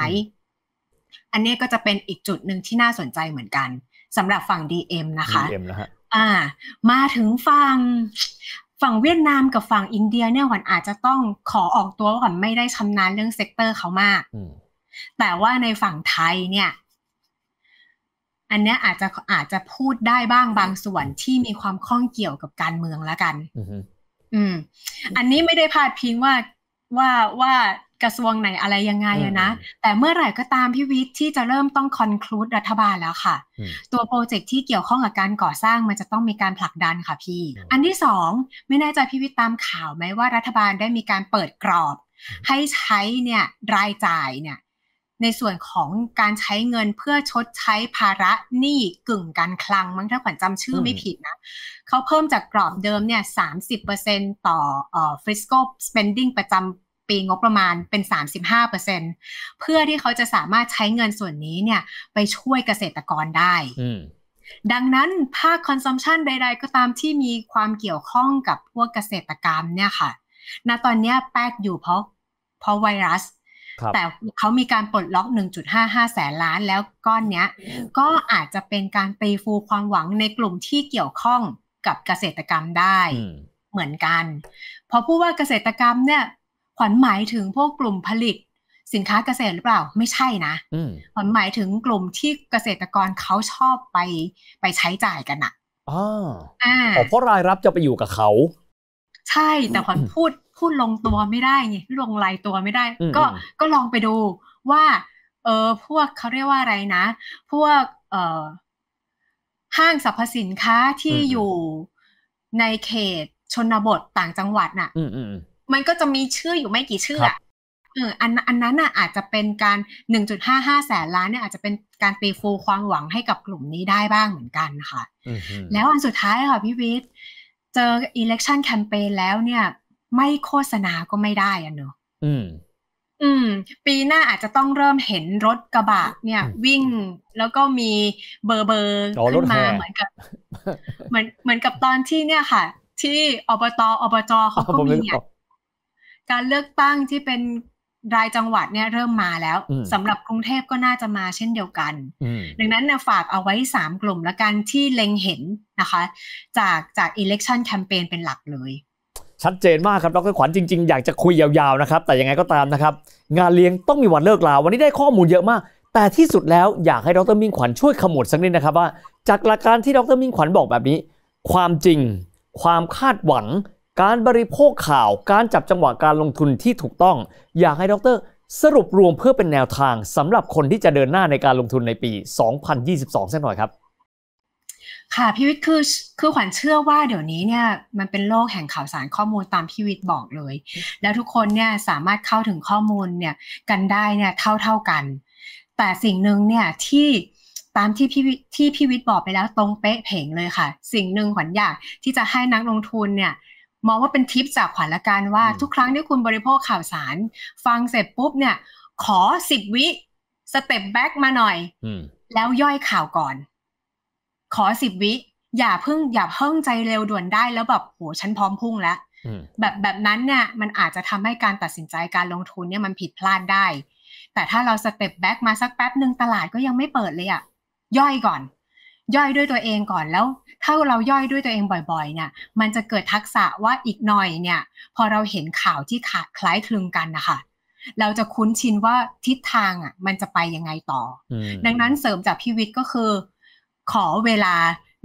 อันนี้ก็จะเป็นอีกจุดหนึ่งที่น่าสนใจเหมือนกันสำหรับฝั่ง DM นะคะ DM นะฮะอ่า มาถึงฝั่งฝั่งเวียดนามกับฝั่งอินเดีย เนี่ยขวัญอาจจะต้องขอออกตัวว่าขวัญไม่ได้ชำนาญเรื่องเซกเตอร์เขามาก แต่ว่าในฝั่งไทยเนี่ย อันเนี้ยอาจจะอาจจะพูดได้บ้างบางส่วนที่มีความข้องเกี่ยวกับการเมืองละกัน อืม อันนี้ไม่ได้พาดพิงว่าว่าว่ากระทรวงไหนอะไรยังไงนะแต่เมื่อไหร่ก็ตามพี่วิทย์ที่จะเริ่มต้องคอนคลูดรัฐบาลแล้วค่ะ ตัวโปรเจกต์ที่เกี่ยวข้องกับการก่อสร้างมันจะต้องมีการผลักดันค่ะพี่อันที่สองไม่แน่ใจพี่วิทย์ตามข่าวไหมว่ารัฐบาลได้มีการเปิดกรอบ ให้ใช้เนี่ยรายจ่ายเนี่ยในส่วนของการใช้เงินเพื่อชดใช้ภาระหนี้กึ่งการคลังมั้งถ้าขวัญจำชื่อไม่ผิดนะเขาเพิ่มจากกรอบเดิมเนี่ยสาต่อเอ่อ fiscal spending ประจำีงบประมาณเป็น 35%เพื่อที่เขาจะสามารถใช้เงินส่วนนี้เนี่ย ไปช่วยเกษตรกรได้ ดังนั้นภาคคอนซัมชันใดๆ ก็ตามที่มีความเกี่ยวข้องกับพวกเกษตรกรรมเนี่ยค่ะ ณตอนนี้แป๊กอยู่เพราะเพราะไวรัสแต่เขามีการปลดล็อก1.55 แสนล้านแล้วก้อนเนี้ย ก็อาจจะเป็นการตปฟูความหวังในกลุ่มที่เกี่ยวข้องกับเกษตรกรรมได้เหมือนกัน เพราะผู้ว่าเกษตรกรรมเนี่ยวัญหมายถึงพวกกลุ่มผลิตสินค้าเกษตรหรือเปล่า ไม่ใช่นะขวัญหมายถึงกลุ่มที่เกษตรกรเขาชอบไปไปใช้จ่ายกันอะอ๋อเพราะรายรับจะไปอยู่กับเขาใช่ แต่ขวัญพูดพูดลงตัวไม่ได้ไงลงลายตัวไม่ได้ก็ก็ลองไปดูว่า เออพวกเขาเรียกว่าอะไรนะพวกเออห้างสรรพสินค้าที่อยู่ในเขตชนบทต่างจังหวัดน่ะมันก็จะมีชื่ออยู่ไม่กี่ชื่ออะเออ อันอันนั้นอ่ะอาจจะเป็นการหหนึ่งจุด้าห้าแสนล้านเนี่ยอาจจะเป็นการตีฟูความหวังให้กับกลุ่มนี้ได้บ้างเหมือนกันค่ะแล้วอันสุดท้ายค่ะพี่วิทย์ เจอ election campaign แล้วเนี่ยไม่โฆษณาก็ไม่ได้อ่ะเนอะอืม อืม ปีหน้าอาจจะต้องเริ่มเห็นรถกระบะเนี่ย วิ่งแล้วก็มีเบอร์เบอร์ขึ้นมาเหมือนกับเหมือนเหมือนกับตอนที่เนี่ยค่ะ ที่อบตอบจเขาก็มีเนี่ยการเลือกตั้งที่เป็นรายจังหวัดเนี่ยเริ่มมาแล้ว สำหรับกรุงเทพก็น่าจะมาเช่นเดียวกัน ดังนั้นนะฝากเอาไว้3กลุ่มละกันที่เล็งเห็นนะคะ จากจาก election campaign เป็นหลักเลย ชัดเจนมากครับดรขวัญจริงๆ อยากจะคุยยาวๆนะครับ แต่ยังไงก็ตามนะครับ งานเลี้ยงต้องมีวันเลิกลาวันนี้ได้ข้อมูลเยอะมาก แต่ที่สุดแล้วอยากให้ดรมิ่งขวัญช่วยขมวดสักนิดนะครับว่าจากหลักการที่ดรมิ่งขวัญบอกแบบนี้ ความจริงความคาดหวังการบริโภคข่าวการจับจังหวะการลงทุนที่ถูกต้อง อยากให้ดรสรุปรวมเพื่อเป็นแนวทางสำหรับคนที่จะเดินหน้าในการลงทุนในปี 2022สักหน่อยครับ ค่ะพี่วิทย์คือคือขวัญเชื่อว่าเดี๋ยวนี้เนี่ยมันเป็นโลกแห่งข่าวสารข้อมูลตามพี่วิทย์บอกเลย แล้วทุกคนเนี่ยสามารถเข้าถึงข้อมูลเนี่ยกันได้เนี่ยเท่าเท่ากัน แต่สิ่งหนึ่งเนี่ยที่ตามที่พี่ที่พี่วิทย์บอกไปแล้วตรงเป๊ะเพ่งเลยค่ะ สิ่งหนึ่งขวัญอยากที่จะให้นักลงทุนเนี่ยมองว่าเป็นทิปจากขวัญละกันว่าทุกครั้งที่คุณบริโภคข่าวสาร ฟังเสร็จปุ๊บเนี่ย ขอสิบวิสเต็ปแบ็กมาหน่อยแล้วย่อยข่าวก่อน ขอสิบวิ อย่าเพิ่ง อย่าเพิ่งใจเร็วด่วนได้แล้วแบบโหฉันพร้อมพุ่งแล้วแบบแบบนั้นเนี่ยมันอาจจะทำให้การตัดสินใจการลงทุนเนี่ยมันผิดพลาดได้ แต่ถ้าเราสเต็ปแบ็กมาสักแป๊บหนึ่งตลาดก็ยังไม่เปิดเลยอะย่อยก่อนย่อยด้วยตัวเองก่อนแล้ว ถ้าเราย่อยด้วยตัวเองบ่อย ๆ เนี่ย มันจะเกิดทักษะว่าอีกหน่อยเนี่ย พอเราเห็นข่าวที่ขาดคล้ายคลึงกันนะคะเราจะคุ้นชินว่าทิศทางอ่ะมันจะไปยังไงต่อ ดังนั้นเสริมจากพี่วิทย์ก็คือ ขอเวลา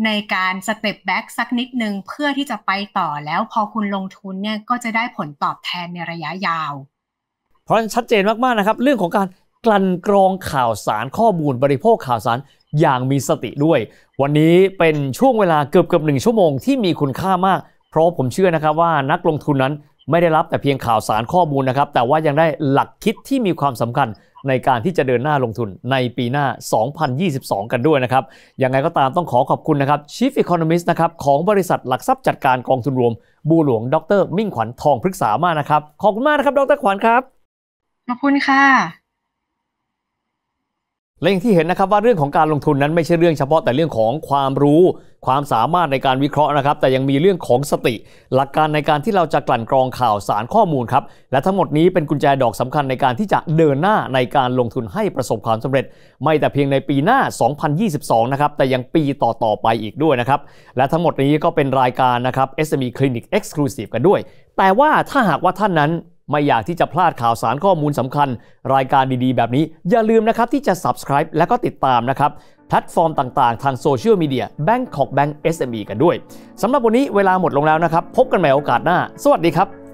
ในการสเต็ปแบ็กสักนิดนึงเพื่อที่จะไปต่อแล้วพอคุณลงทุนเนี่ยก็จะได้ผลตอบแทนในระยะยาว เพราะชัดเจนมากๆนะครับ เรื่องของการกลั่นกรองข่าวสารข้อมูลบริโภคข่าวสารอย่างมีสติด้วย วันนี้เป็นช่วงเวลาเกือบเกือบหนึ่งชั่วโมงที่มีคุณค่ามาก เพราะผมเชื่อนะครับว่านักลงทุนนั้นไม่ได้รับแต่เพียงข่าวสารข้อมูลนะครับ แต่ว่ายังได้หลักคิดที่มีความสำคัญในการที่จะเดินหน้าลงทุนในปีหน้า 2022 กันด้วยนะครับ ยังไงก็ตามต้องขอขอบคุณนะครับ Chief Economist นะครับของบริษัทหลักทรัพย์จัดการกองทุนรวม บูหลวง ดร มิ่งขวัญทองพฤกษามากนะครับ ขอบคุณมากนะครับดรขวัญครับขอบคุณค่ะและอย่างที่เห็นนะครับว่าเรื่องของการลงทุนนั้นไม่ใช่เรื่องเฉพาะแต่เรื่องของความรู้ ความสามารถในการวิเคราะห์นะครับแต่ยังมีเรื่องของสติ หลักการในการที่เราจะกลั่นกรองข่าวสารข้อมูลครับและทั้งหมดนี้เป็นกุญแจดอกสำคัญในการที่จะเดินหน้าในการลงทุนให้ประสบความสำเร็จ ไม่แต่เพียงในปีหน้า 2022 นะครับแต่ยังปีต่อๆไปอีกด้วยนะครับและทั้งหมดนี้ก็เป็นรายการนะครับ SME Clinic Exclusive กันด้วย แต่ว่าถ้าหากว่าท่านนั้นไม่อยากที่จะพลาดข่าวสารข้อมูลสำคัญ รายการดีๆแบบนี้อย่าลืมนะครับที่จะ subscribe และก็ติดตามนะครับ แพลตฟอร์มต่าง ๆ ทางโซเชียลมีเดียแบงก์ของแบงก์ SME กันด้วยสำหรับวันนี้เวลาหมดลงแล้วนะครับ พบกันใหม่โอกาสหน้า สวัสดีครับ